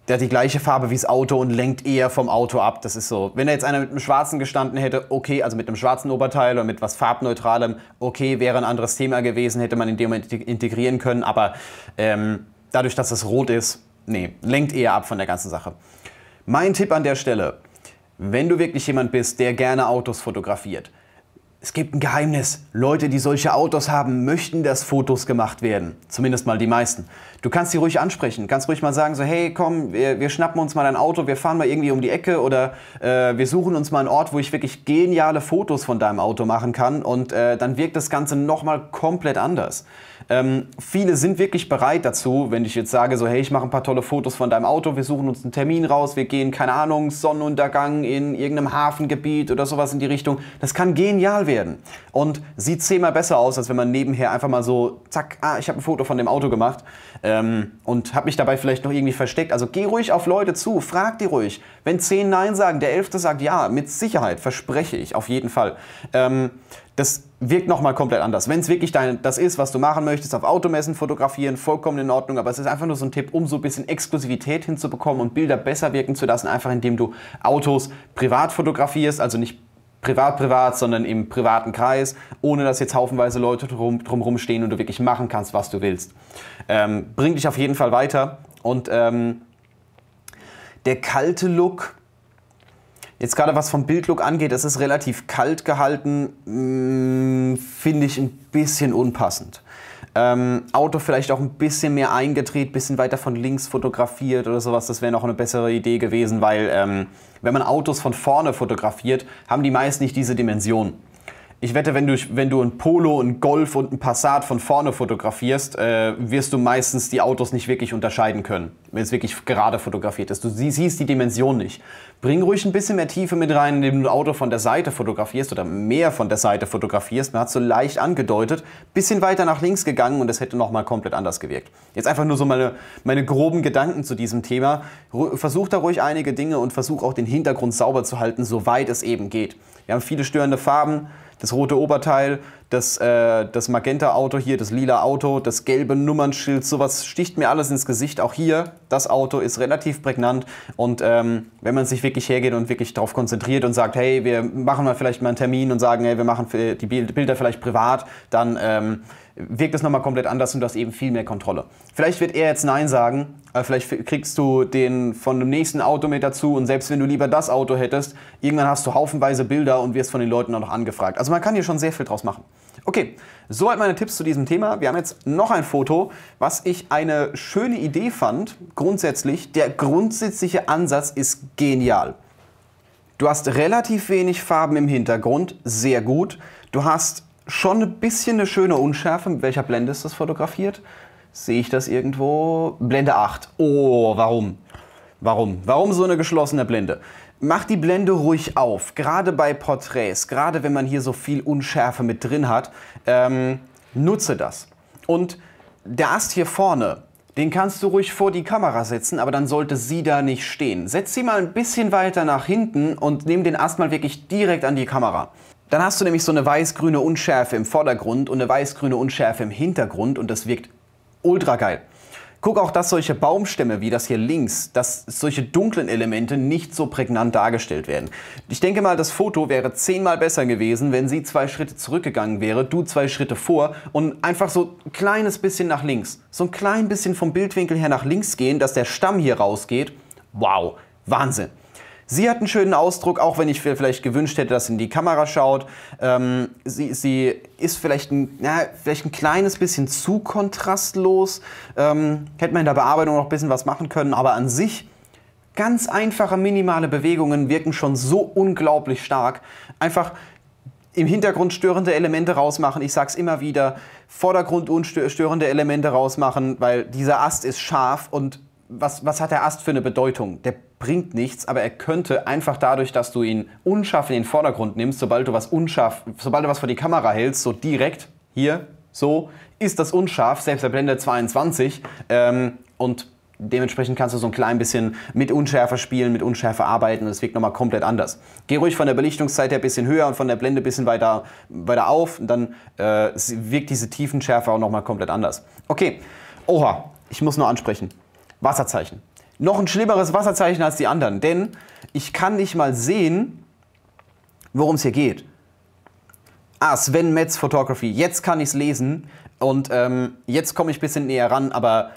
Speaker 1: Der hat die gleiche Farbe wie das Auto und lenkt eher vom Auto ab. Das ist so. Wenn da jetzt einer mit einem schwarzen gestanden hätte, okay, also mit einem schwarzen Oberteil oder mit was farbneutralem, okay, wäre ein anderes Thema gewesen, hätte man in dem Moment integrieren können. Aber ähm, dadurch, dass es rot ist, nee, lenkt eher ab von der ganzen Sache. Mein Tipp an der Stelle, wenn du wirklich jemand bist, der gerne Autos fotografiert, es gibt ein Geheimnis. Leute, die solche Autos haben, möchten, dass Fotos gemacht werden. Zumindest mal die meisten. Du kannst sie ruhig ansprechen. Kannst ruhig mal sagen, so, hey, komm, wir, wir schnappen uns mal ein Auto, wir fahren mal irgendwie um die Ecke oder äh, wir suchen uns mal einen Ort, wo ich wirklich geniale Fotos von deinem Auto machen kann. Und äh, dann wirkt das Ganze nochmal komplett anders. Ähm, viele sind wirklich bereit dazu, wenn ich jetzt sage, so hey, ich mache ein paar tolle Fotos von deinem Auto, wir suchen uns einen Termin raus, wir gehen, keine Ahnung, Sonnenuntergang in irgendeinem Hafengebiet oder sowas in die Richtung. Das kann genial werden und sieht zehnmal besser aus, als wenn man nebenher einfach mal so, zack, ah, ich habe ein Foto von dem Auto gemacht ähm, und habe mich dabei vielleicht noch irgendwie versteckt. Also geh ruhig auf Leute zu, frag die ruhig. Wenn zehn Nein sagen, der Elfte sagt ja, mit Sicherheit, verspreche ich, auf jeden Fall. Ähm, das wirkt nochmal komplett anders. Wenn es wirklich dein, das ist, was du machen möchtest, auf Automessen fotografieren, vollkommen in Ordnung, aber es ist einfach nur so ein Tipp, um so ein bisschen Exklusivität hinzubekommen und Bilder besser wirken zu lassen, einfach indem du Autos privat fotografierst, also nicht privat privat, sondern im privaten Kreis, ohne dass jetzt haufenweise Leute drum, drumherum stehen und du wirklich machen kannst, was du willst. Ähm, bringt dich auf jeden Fall weiter und ähm, der kalte Look, Jetzt gerade was vom Bildlook angeht, es ist relativ kalt gehalten, mm, finde ich ein bisschen unpassend. Ähm, Auto vielleicht auch ein bisschen mehr eingedreht, bisschen weiter von links fotografiert oder sowas, das wäre noch eine bessere Idee gewesen, weil ähm, wenn man Autos von vorne fotografiert, haben die meist nicht diese Dimension. Ich wette, wenn du, wenn du ein Polo, ein Golf und ein Passat von vorne fotografierst, äh, wirst du meistens die Autos nicht wirklich unterscheiden können, wenn es wirklich gerade fotografiert ist. Du siehst die Dimension nicht. Bring ruhig ein bisschen mehr Tiefe mit rein, indem du ein Auto von der Seite fotografierst oder mehr von der Seite fotografierst. Man hat es so leicht angedeutet, bisschen weiter nach links gegangen und es hätte nochmal komplett anders gewirkt. Jetzt einfach nur so meine, meine groben Gedanken zu diesem Thema. Versuch da ruhig einige Dinge und versuch auch den Hintergrund sauber zu halten, soweit es eben geht. Wir haben viele störende Farben das rote Oberteil, das, äh, das Magenta-Auto hier, das lila Auto, das gelbe Nummernschild, sowas sticht mir alles ins Gesicht. Auch hier, das Auto ist relativ prägnant. Und ähm, wenn man sich wirklich hergeht und wirklich darauf konzentriert und sagt, hey, wir machen mal vielleicht mal einen Termin und sagen, hey, wir machen die Bilder vielleicht privat, dann ähm, wirkt es nochmal komplett anders und du hast eben viel mehr Kontrolle. Vielleicht wird er jetzt Nein sagen, vielleicht kriegst du den von dem nächsten Auto mit dazu und selbst wenn du lieber das Auto hättest, irgendwann hast du haufenweise Bilder und wirst von den Leuten auch noch angefragt. Also man kann hier schon sehr viel draus machen. Okay, soweit halt meine Tipps zu diesem Thema. Wir haben jetzt noch ein Foto, was ich eine schöne Idee fand. Grundsätzlich, der grundsätzliche Ansatz ist genial. Du hast relativ wenig Farben im Hintergrund, sehr gut. Du hast schon ein bisschen eine schöne Unschärfe. Mit welcher Blende ist das fotografiert? Sehe ich das irgendwo? Blende 8. Oh, warum? Warum? Warum so eine geschlossene Blende? Mach die Blende ruhig auf, gerade bei Porträts, gerade wenn man hier so viel Unschärfe mit drin hat, ähm, nutze das. Und der Ast hier vorne, den kannst du ruhig vor die Kamera setzen, aber dann sollte sie da nicht stehen. Setz sie mal ein bisschen weiter nach hinten und nimm den Ast mal wirklich direkt an die Kamera. Dann hast du nämlich so eine weiß-grüne Unschärfe im Vordergrund und eine weiß-grüne Unschärfe im Hintergrund und das wirkt ultra geil. Guck auch, dass solche Baumstämme wie das hier links, dass solche dunklen Elemente nicht so prägnant dargestellt werden. Ich denke mal, das Foto wäre zehnmal besser gewesen, wenn sie zwei Schritte zurückgegangen wäre, du zwei Schritte vor und einfach so ein kleines bisschen nach links. So ein klein bisschen vom Bildwinkel her nach links gehen, dass der Stamm hier rausgeht. Wow, Wahnsinn. Sie hat einen schönen Ausdruck, auch wenn ich vielleicht gewünscht hätte, dass sie in die Kamera schaut. Ähm, sie, sie, ist vielleicht ein, na, vielleicht ein kleines bisschen zu kontrastlos. Ähm, hätte man in der Bearbeitung noch ein bisschen was machen können, aber an sich ganz einfache, minimale Bewegungen wirken schon so unglaublich stark. Einfach im Hintergrund störende Elemente rausmachen. Ich sag's immer wieder, Vordergrund störende Elemente rausmachen, weil dieser Ast ist scharf und was, was hat der Ast für eine Bedeutung? Der bringt nichts, aber er könnte einfach dadurch, dass du ihn unscharf in den Vordergrund nimmst, sobald du was unscharf, sobald du was vor die Kamera hältst, so direkt hier, so, ist das unscharf, selbst der Blende 22 ähm, und dementsprechend kannst du so ein klein bisschen mit Unschärfe spielen, mit Unschärfe arbeiten. und es wirkt nochmal komplett anders. Geh ruhig von der Belichtungszeit her ein bisschen höher und von der Blende ein bisschen weiter, weiter auf. Und dann äh, wirkt diese Tiefenschärfe auch nochmal komplett anders. Okay, oha, ich muss nur ansprechen. Wasserzeichen noch ein schlimmeres Wasserzeichen als die anderen, denn ich kann nicht mal sehen, worum es hier geht. Ah, Sven Metz Photography. Jetzt kann ich es lesen und ähm, jetzt komme ich ein bisschen näher ran, aber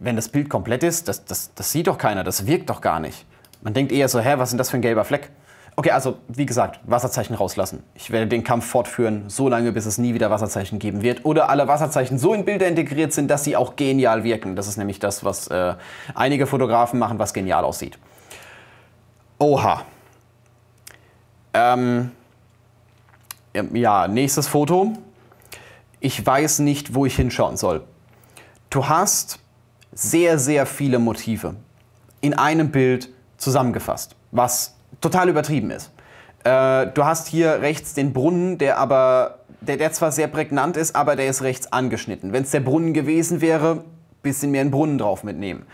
Speaker 1: wenn das Bild komplett ist, das, das, das sieht doch keiner, das wirkt doch gar nicht. Man denkt eher so, hä, was ist denn das für ein gelber Fleck? Okay, also wie gesagt, Wasserzeichen rauslassen. Ich werde den Kampf fortführen, so lange, bis es nie wieder Wasserzeichen geben wird. Oder alle Wasserzeichen so in Bilder integriert sind, dass sie auch genial wirken. Das ist nämlich das, was äh, einige Fotografen machen, was genial aussieht. Oha. Ähm, ähm ja, nächstes Foto. Ich weiß nicht, wo ich hinschauen soll. Du hast sehr, sehr viele Motive in einem Bild zusammengefasst, was total übertrieben ist. Äh, du hast hier rechts den Brunnen, der aber, der, der zwar sehr prägnant ist, aber der ist rechts angeschnitten. Wenn es der Brunnen gewesen wäre, bisschen mehr einen Brunnen drauf mitnehmen.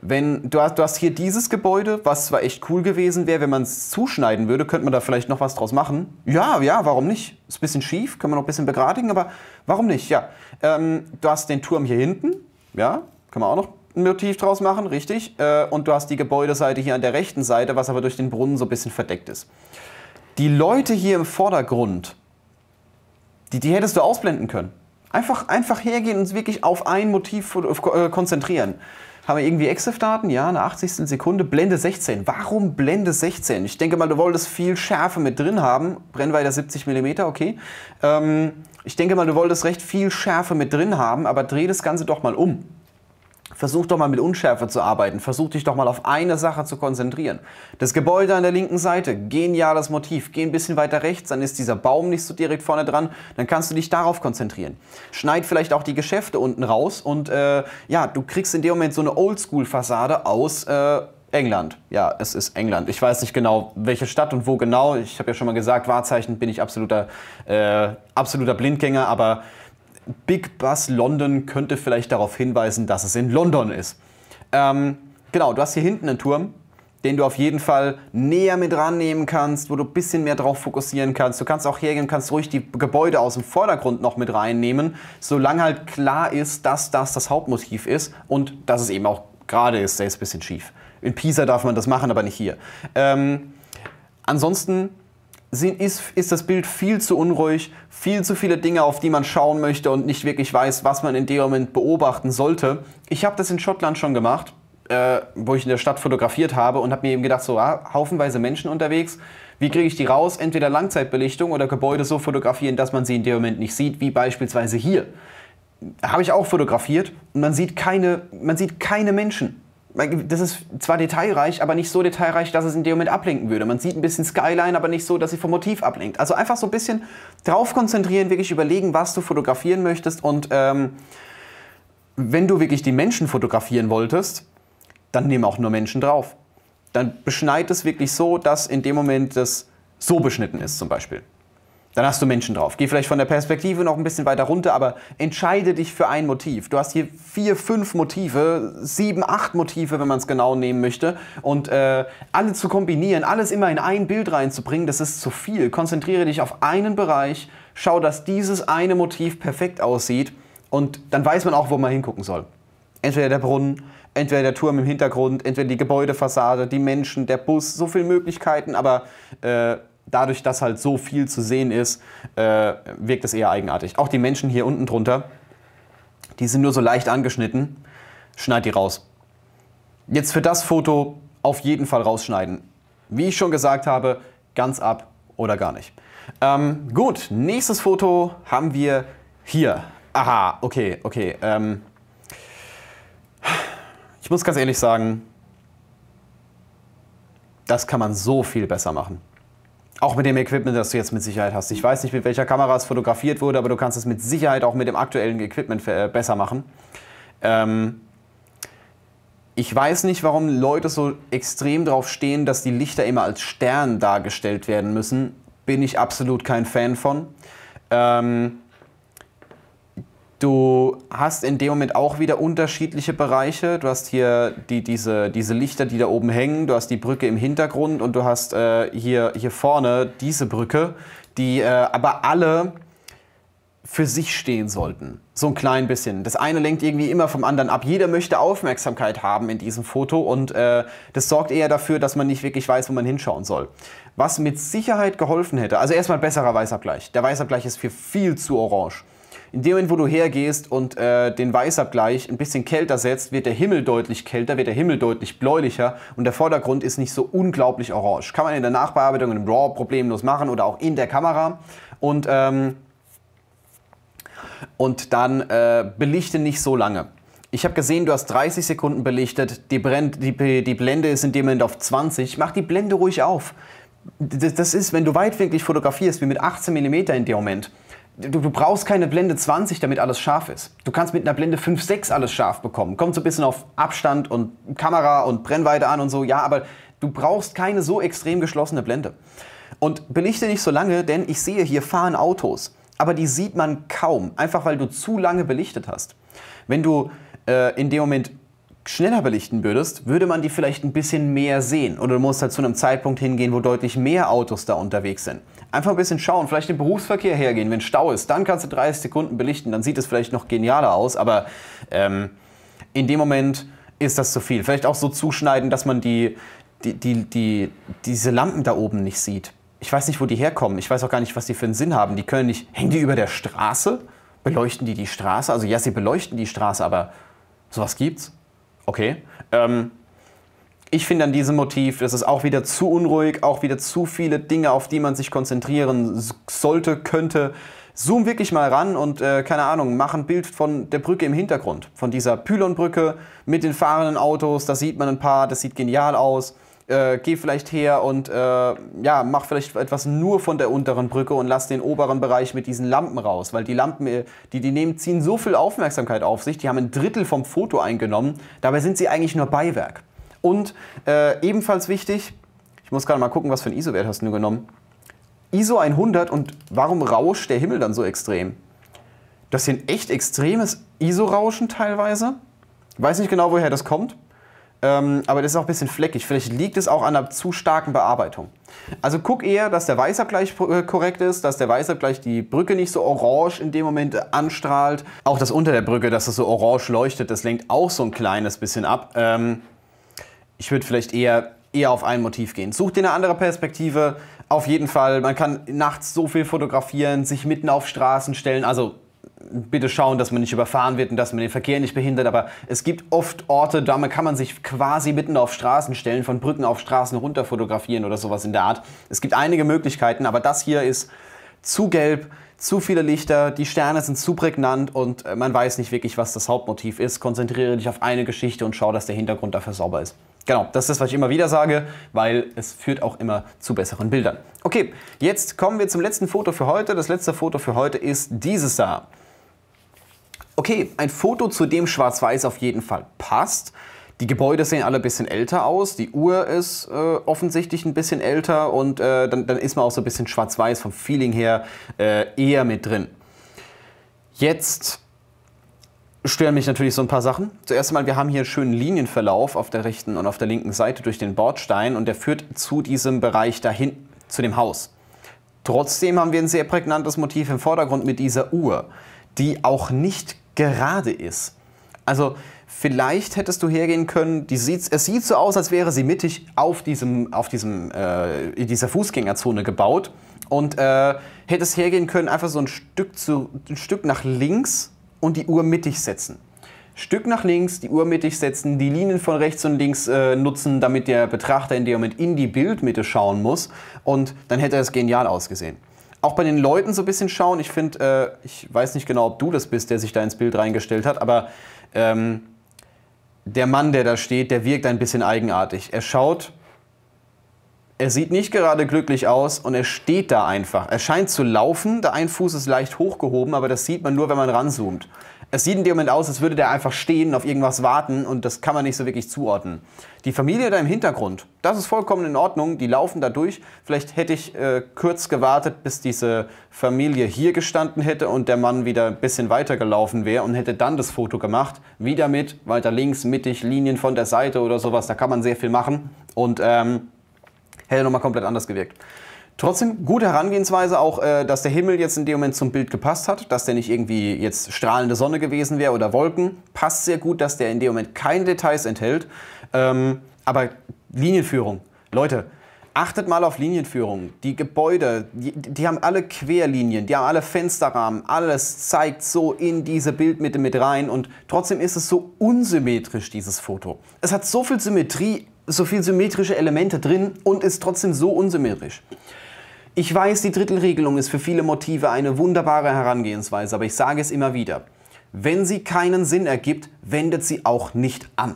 Speaker 1: Wenn, du, hast, du hast hier dieses Gebäude, was zwar echt cool gewesen wäre, wenn man es zuschneiden würde, könnte man da vielleicht noch was draus machen. Ja, ja, warum nicht? Ist ein bisschen schief, kann man noch ein bisschen begradigen, aber warum nicht? Ja. Ähm, du hast den Turm hier hinten, ja, kann man auch noch Motiv draus machen, richtig. Äh, und du hast die Gebäudeseite hier an der rechten Seite, was aber durch den Brunnen so ein bisschen verdeckt ist. Die Leute hier im Vordergrund, die, die hättest du ausblenden können. Einfach, einfach hergehen und wirklich auf ein Motiv äh, konzentrieren. Haben wir irgendwie EXIF-Daten? Ja, eine 80. Sekunde. Blende 16. Warum Blende 16? Ich denke mal, du wolltest viel Schärfe mit drin haben. Brennweite 70 mm, okay. Ähm, ich denke mal, du wolltest recht viel Schärfe mit drin haben, aber dreh das Ganze doch mal um. Versuch doch mal mit Unschärfe zu arbeiten. Versuch dich doch mal auf eine Sache zu konzentrieren. Das Gebäude an der linken Seite, geniales Motiv. Geh ein bisschen weiter rechts, dann ist dieser Baum nicht so direkt vorne dran. Dann kannst du dich darauf konzentrieren. Schneid vielleicht auch die Geschäfte unten raus und äh, ja, du kriegst in dem Moment so eine Oldschool-Fassade aus. Äh, England. Ja, es ist England. Ich weiß nicht genau, welche Stadt und wo genau. Ich habe ja schon mal gesagt, Wahrzeichen bin ich absoluter, äh, absoluter Blindgänger, aber Big Bus London könnte vielleicht darauf hinweisen, dass es in London ist. Ähm, genau, du hast hier hinten einen Turm, den du auf jeden Fall näher mit rannehmen kannst, wo du ein bisschen mehr drauf fokussieren kannst. Du kannst auch hergehen, kannst ruhig die Gebäude aus dem Vordergrund noch mit reinnehmen, solange halt klar ist, dass das das Hauptmotiv ist und dass es eben auch gerade ist. Der ist ein bisschen schief. In Pisa darf man das machen, aber nicht hier. Ähm, ansonsten sind, ist, ist das Bild viel zu unruhig, viel zu viele Dinge, auf die man schauen möchte und nicht wirklich weiß, was man in dem Moment beobachten sollte. Ich habe das in Schottland schon gemacht, äh, wo ich in der Stadt fotografiert habe und habe mir eben gedacht, so ah, haufenweise Menschen unterwegs, wie kriege ich die raus? Entweder Langzeitbelichtung oder Gebäude so fotografieren, dass man sie in dem Moment nicht sieht, wie beispielsweise hier. Habe ich auch fotografiert und man sieht keine, man sieht keine Menschen das ist zwar detailreich, aber nicht so detailreich, dass es in dem Moment ablenken würde. Man sieht ein bisschen Skyline, aber nicht so, dass sie vom Motiv ablenkt. Also einfach so ein bisschen drauf konzentrieren, wirklich überlegen, was du fotografieren möchtest. Und ähm, wenn du wirklich die Menschen fotografieren wolltest, dann nimm auch nur Menschen drauf. Dann beschneid es wirklich so, dass in dem Moment das so beschnitten ist zum Beispiel. Dann hast du Menschen drauf. Geh vielleicht von der Perspektive noch ein bisschen weiter runter, aber entscheide dich für ein Motiv. Du hast hier vier, fünf Motive, sieben, acht Motive, wenn man es genau nehmen möchte. Und äh, alle zu kombinieren, alles immer in ein Bild reinzubringen, das ist zu viel. Konzentriere dich auf einen Bereich, schau, dass dieses eine Motiv perfekt aussieht und dann weiß man auch, wo man hingucken soll. Entweder der Brunnen, entweder der Turm im Hintergrund, entweder die Gebäudefassade, die Menschen, der Bus, so viele Möglichkeiten, aber... Äh, dadurch, dass halt so viel zu sehen ist, äh, wirkt es eher eigenartig. Auch die Menschen hier unten drunter, die sind nur so leicht angeschnitten. Schneid die raus. Jetzt für das Foto auf jeden Fall rausschneiden. Wie ich schon gesagt habe, ganz ab oder gar nicht. Ähm, gut, nächstes Foto haben wir hier. Aha, okay, okay. Ähm, ich muss ganz ehrlich sagen, das kann man so viel besser machen. Auch mit dem Equipment, das du jetzt mit Sicherheit hast. Ich weiß nicht, mit welcher Kamera es fotografiert wurde, aber du kannst es mit Sicherheit auch mit dem aktuellen Equipment äh, besser machen. Ähm ich weiß nicht, warum Leute so extrem drauf stehen, dass die Lichter immer als Stern dargestellt werden müssen. Bin ich absolut kein Fan von. Ähm Du hast in dem Moment auch wieder unterschiedliche Bereiche. Du hast hier die, diese, diese Lichter, die da oben hängen. Du hast die Brücke im Hintergrund und du hast äh, hier, hier vorne diese Brücke, die äh, aber alle für sich stehen sollten. So ein klein bisschen. Das eine lenkt irgendwie immer vom anderen ab. Jeder möchte Aufmerksamkeit haben in diesem Foto und äh, das sorgt eher dafür, dass man nicht wirklich weiß, wo man hinschauen soll. Was mit Sicherheit geholfen hätte, also erstmal besserer Weißabgleich. Der Weißabgleich ist für viel zu orange. In dem Moment, wo du hergehst und äh, den Weißabgleich ein bisschen kälter setzt, wird der Himmel deutlich kälter, wird der Himmel deutlich bläulicher und der Vordergrund ist nicht so unglaublich orange. Kann man in der Nachbearbeitung in RAW problemlos machen oder auch in der Kamera. Und, ähm, und dann äh, belichte nicht so lange. Ich habe gesehen, du hast 30 Sekunden belichtet, die, Brenn, die, die Blende ist in dem Moment auf 20. Mach die Blende ruhig auf. Das ist, wenn du weitwinklig fotografierst, wie mit 18 mm in dem Moment, Du, du, brauchst keine Blende 20, damit alles scharf ist. Du kannst mit einer Blende 5-6 alles scharf bekommen. Kommt so ein bisschen auf Abstand und Kamera und Brennweite an und so, ja, aber du brauchst keine so extrem geschlossene Blende. Und belichte nicht so lange, denn ich sehe hier fahren Autos. Aber die sieht man kaum, einfach weil du zu lange belichtet hast. Wenn du äh, in dem Moment schneller belichten würdest, würde man die vielleicht ein bisschen mehr sehen. Oder du musst halt zu einem Zeitpunkt hingehen, wo deutlich mehr Autos da unterwegs sind. Einfach ein bisschen schauen, vielleicht im Berufsverkehr hergehen. Wenn Stau ist, dann kannst du 30 Sekunden belichten, dann sieht es vielleicht noch genialer aus. Aber ähm, in dem Moment ist das zu viel. Vielleicht auch so zuschneiden, dass man die, die, die, die, diese Lampen da oben nicht sieht. Ich weiß nicht, wo die herkommen. Ich weiß auch gar nicht, was die für einen Sinn haben. Die können nicht. Hängen die über der Straße? Beleuchten die die Straße? Also ja, sie beleuchten die Straße, aber sowas gibt's. Okay. Ähm, ich finde an diesem Motiv, das ist auch wieder zu unruhig, auch wieder zu viele Dinge, auf die man sich konzentrieren sollte, könnte. Zoom wirklich mal ran und, äh, keine Ahnung, mach ein Bild von der Brücke im Hintergrund, von dieser Pylonbrücke mit den fahrenden Autos. Da sieht man ein paar, das sieht genial aus äh, geh vielleicht her und äh, ja, mach vielleicht etwas nur von der unteren Brücke und lass den oberen Bereich mit diesen Lampen raus, weil die Lampen, äh, die die nehmen, ziehen so viel Aufmerksamkeit auf sich, die haben ein Drittel vom Foto eingenommen, dabei sind sie eigentlich nur Beiwerk. Und äh, ebenfalls wichtig, ich muss gerade mal gucken, was für ein ISO-Wert hast du genommen. ISO 100 und warum rauscht der Himmel dann so extrem? Das ist ein echt extremes ISO-Rauschen teilweise. Ich weiß nicht genau, woher das kommt. Ähm, aber das ist auch ein bisschen fleckig. Vielleicht liegt es auch an einer zu starken Bearbeitung. Also guck eher, dass der Weißabgleich äh, korrekt ist, dass der Weißabgleich die Brücke nicht so orange in dem Moment anstrahlt. Auch das unter der Brücke, dass es so orange leuchtet, das lenkt auch so ein kleines bisschen ab. Ähm, ich würde vielleicht eher, eher auf ein Motiv gehen. Such dir eine andere Perspektive. Auf jeden Fall, man kann nachts so viel fotografieren, sich mitten auf Straßen stellen. Also bitte schauen, dass man nicht überfahren wird und dass man den Verkehr nicht behindert, aber es gibt oft Orte, da kann man sich quasi mitten auf Straßen stellen, von Brücken auf Straßen runter fotografieren oder sowas in der Art. Es gibt einige Möglichkeiten, aber das hier ist zu gelb, zu viele Lichter, die Sterne sind zu prägnant und äh, man weiß nicht wirklich, was das Hauptmotiv ist. Konzentriere dich auf eine Geschichte und schau, dass der Hintergrund dafür sauber ist. Genau, das ist das, was ich immer wieder sage, weil es führt auch immer zu besseren Bildern. Okay, jetzt kommen wir zum letzten Foto für heute. Das letzte Foto für heute ist dieses da. Okay, ein Foto, zu dem Schwarz-Weiß auf jeden Fall passt. Die Gebäude sehen alle ein bisschen älter aus, die Uhr ist äh, offensichtlich ein bisschen älter und äh, dann, dann, ist man auch so ein bisschen schwarz-weiß vom Feeling her äh, eher mit drin. Jetzt stören mich natürlich so ein paar Sachen. Zuerst einmal, wir haben hier einen schönen Linienverlauf auf der rechten und auf der linken Seite durch den Bordstein und der führt zu diesem Bereich da hinten, zu dem Haus. Trotzdem haben wir ein sehr prägnantes Motiv im Vordergrund mit dieser Uhr, die auch nicht gerade ist. Also vielleicht hättest du hergehen können, sieht, es sieht so aus, als wäre sie mittig auf, diesem, auf diesem, äh, in dieser Fußgängerzone gebaut und äh, hättest hergehen können, einfach so ein Stück, zu, ein Stück nach links und die Uhr mittig setzen. Stück nach links, die Uhr mittig setzen, die Linien von rechts und links äh, nutzen, damit der Betrachter in dem Moment in die Bildmitte schauen muss und dann hätte es genial ausgesehen. Auch bei den Leuten so ein bisschen schauen, ich finde, äh, ich weiß nicht genau, ob du das bist, der sich da ins Bild reingestellt hat, aber ähm, der Mann, der da steht, der wirkt ein bisschen eigenartig. Er schaut er sieht nicht gerade glücklich aus und er steht da einfach. Er scheint zu laufen, der ein Fuß ist leicht hochgehoben, aber das sieht man nur, wenn man ranzoomt. Es sieht in dem Moment aus, als würde der einfach stehen, und auf irgendwas warten und das kann man nicht so wirklich zuordnen. Die Familie da im Hintergrund, das ist vollkommen in Ordnung, die laufen da durch. Vielleicht hätte ich äh, kurz gewartet, bis diese Familie hier gestanden hätte und der Mann wieder ein bisschen weiter gelaufen wäre und hätte dann das Foto gemacht. Wieder mit, weiter links, mittig, Linien von der Seite oder sowas, da kann man sehr viel machen. Und ähm, hätte nochmal komplett anders gewirkt. Trotzdem gute Herangehensweise auch, äh, dass der Himmel jetzt in dem Moment zum Bild gepasst hat, dass der nicht irgendwie jetzt strahlende Sonne gewesen wäre oder Wolken. Passt sehr gut, dass der in dem Moment keine Details enthält. Ähm, aber Linienführung, Leute, achtet mal auf Linienführung. Die Gebäude, die, die, haben alle Querlinien, die haben alle Fensterrahmen, alles zeigt so in diese Bildmitte mit rein und trotzdem ist es so unsymmetrisch, dieses Foto. Es hat so viel Symmetrie so viel symmetrische Elemente drin und ist trotzdem so unsymmetrisch. Ich weiß, die Drittelregelung ist für viele Motive eine wunderbare Herangehensweise, aber ich sage es immer wieder. Wenn sie keinen Sinn ergibt, wendet sie auch nicht an.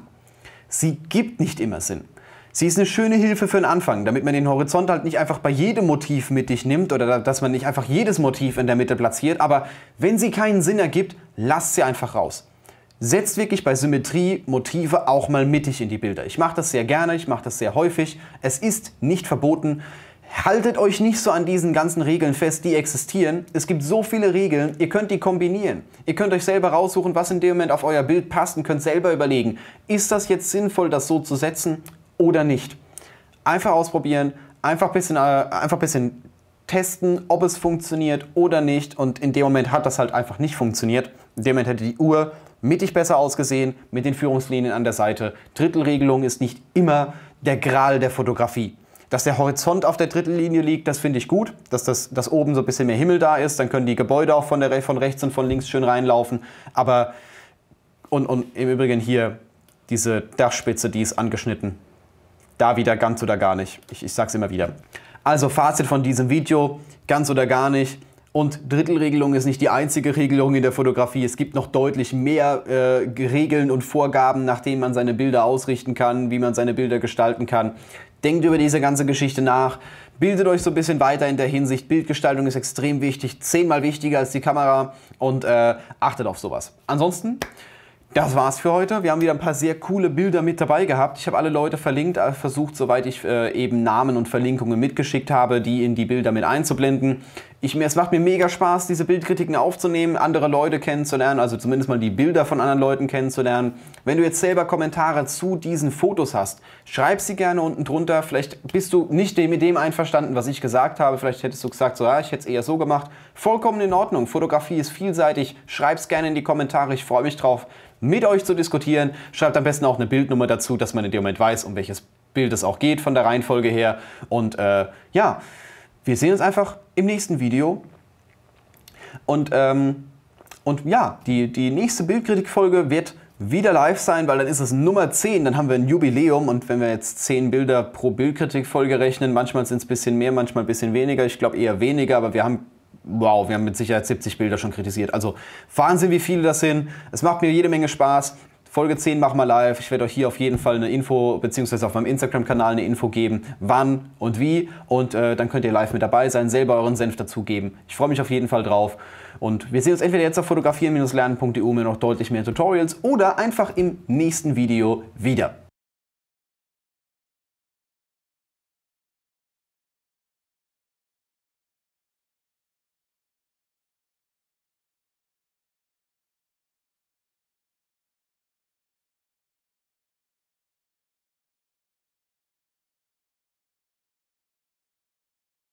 Speaker 1: Sie gibt nicht immer Sinn. Sie ist eine schöne Hilfe für den Anfang, damit man den Horizont halt nicht einfach bei jedem Motiv mittig nimmt oder dass man nicht einfach jedes Motiv in der Mitte platziert, aber wenn sie keinen Sinn ergibt, lasst sie einfach raus setzt wirklich bei Symmetrie Motive auch mal mittig in die Bilder. Ich mache das sehr gerne, ich mache das sehr häufig. Es ist nicht verboten. Haltet euch nicht so an diesen ganzen Regeln fest, die existieren. Es gibt so viele Regeln, ihr könnt die kombinieren. Ihr könnt euch selber raussuchen, was in dem Moment auf euer Bild passt und könnt selber überlegen, ist das jetzt sinnvoll, das so zu setzen oder nicht. Einfach ausprobieren, einfach ein bisschen, äh, einfach ein bisschen testen, ob es funktioniert oder nicht. Und in dem Moment hat das halt einfach nicht funktioniert. In dem Moment hätte die Uhr mittig besser ausgesehen, mit den Führungslinien an der Seite. Drittelregelung ist nicht immer der Gral der Fotografie. Dass der Horizont auf der Drittellinie liegt, das finde ich gut. Dass, das, dass oben so ein bisschen mehr Himmel da ist, dann können die Gebäude auch von, der, von rechts und von links schön reinlaufen. Aber, und, und im Übrigen hier diese Dachspitze, die ist angeschnitten. Da wieder ganz oder gar nicht. Ich, ich sag's immer wieder. Also Fazit von diesem Video, ganz oder gar nicht. Und Drittelregelung ist nicht die einzige Regelung in der Fotografie. Es gibt noch deutlich mehr äh, Regeln und Vorgaben, nach denen man seine Bilder ausrichten kann, wie man seine Bilder gestalten kann. Denkt über diese ganze Geschichte nach. Bildet euch so ein bisschen weiter in der Hinsicht. Bildgestaltung ist extrem wichtig, zehnmal wichtiger als die Kamera und äh, achtet auf sowas. Ansonsten das war's für heute. Wir haben wieder ein paar sehr coole Bilder mit dabei gehabt. Ich habe alle Leute verlinkt, äh, versucht, soweit ich äh, eben Namen und Verlinkungen mitgeschickt habe, die in die Bilder mit einzublenden. Ich, es macht mir mega Spaß, diese Bildkritiken aufzunehmen, andere Leute kennenzulernen, also zumindest mal die Bilder von anderen Leuten kennenzulernen. Wenn du jetzt selber Kommentare zu diesen Fotos hast, schreib sie gerne unten drunter. Vielleicht bist du nicht mit dem einverstanden, was ich gesagt habe. Vielleicht hättest du gesagt, so, ja, ich hätte es eher so gemacht. Vollkommen in Ordnung. Fotografie ist vielseitig. Schreib's gerne in die Kommentare. Ich freue mich drauf mit euch zu diskutieren. Schreibt am besten auch eine Bildnummer dazu, dass man in dem Moment weiß, um welches Bild es auch geht von der Reihenfolge her. Und äh, ja, wir sehen uns einfach im nächsten Video. Und, ähm, und ja, die, die nächste Bildkritikfolge wird wieder live sein, weil dann ist es Nummer 10, dann haben wir ein Jubiläum und wenn wir jetzt 10 Bilder pro Bildkritikfolge rechnen, manchmal sind es ein bisschen mehr, manchmal ein bisschen weniger, ich glaube eher weniger, aber wir haben wow, wir haben mit Sicherheit 70 Bilder schon kritisiert. Also Wahnsinn, wie viele das sind. Es macht mir jede Menge Spaß. Folge 10 machen wir live. Ich werde euch hier auf jeden Fall eine Info, beziehungsweise auf meinem Instagram-Kanal eine Info geben, wann und wie. Und äh, dann könnt ihr live mit dabei sein, selber euren Senf dazugeben. Ich freue mich auf jeden Fall drauf. Und wir sehen uns entweder jetzt auf fotografieren-lernen.de mit noch deutlich mehr Tutorials oder einfach im nächsten Video wieder.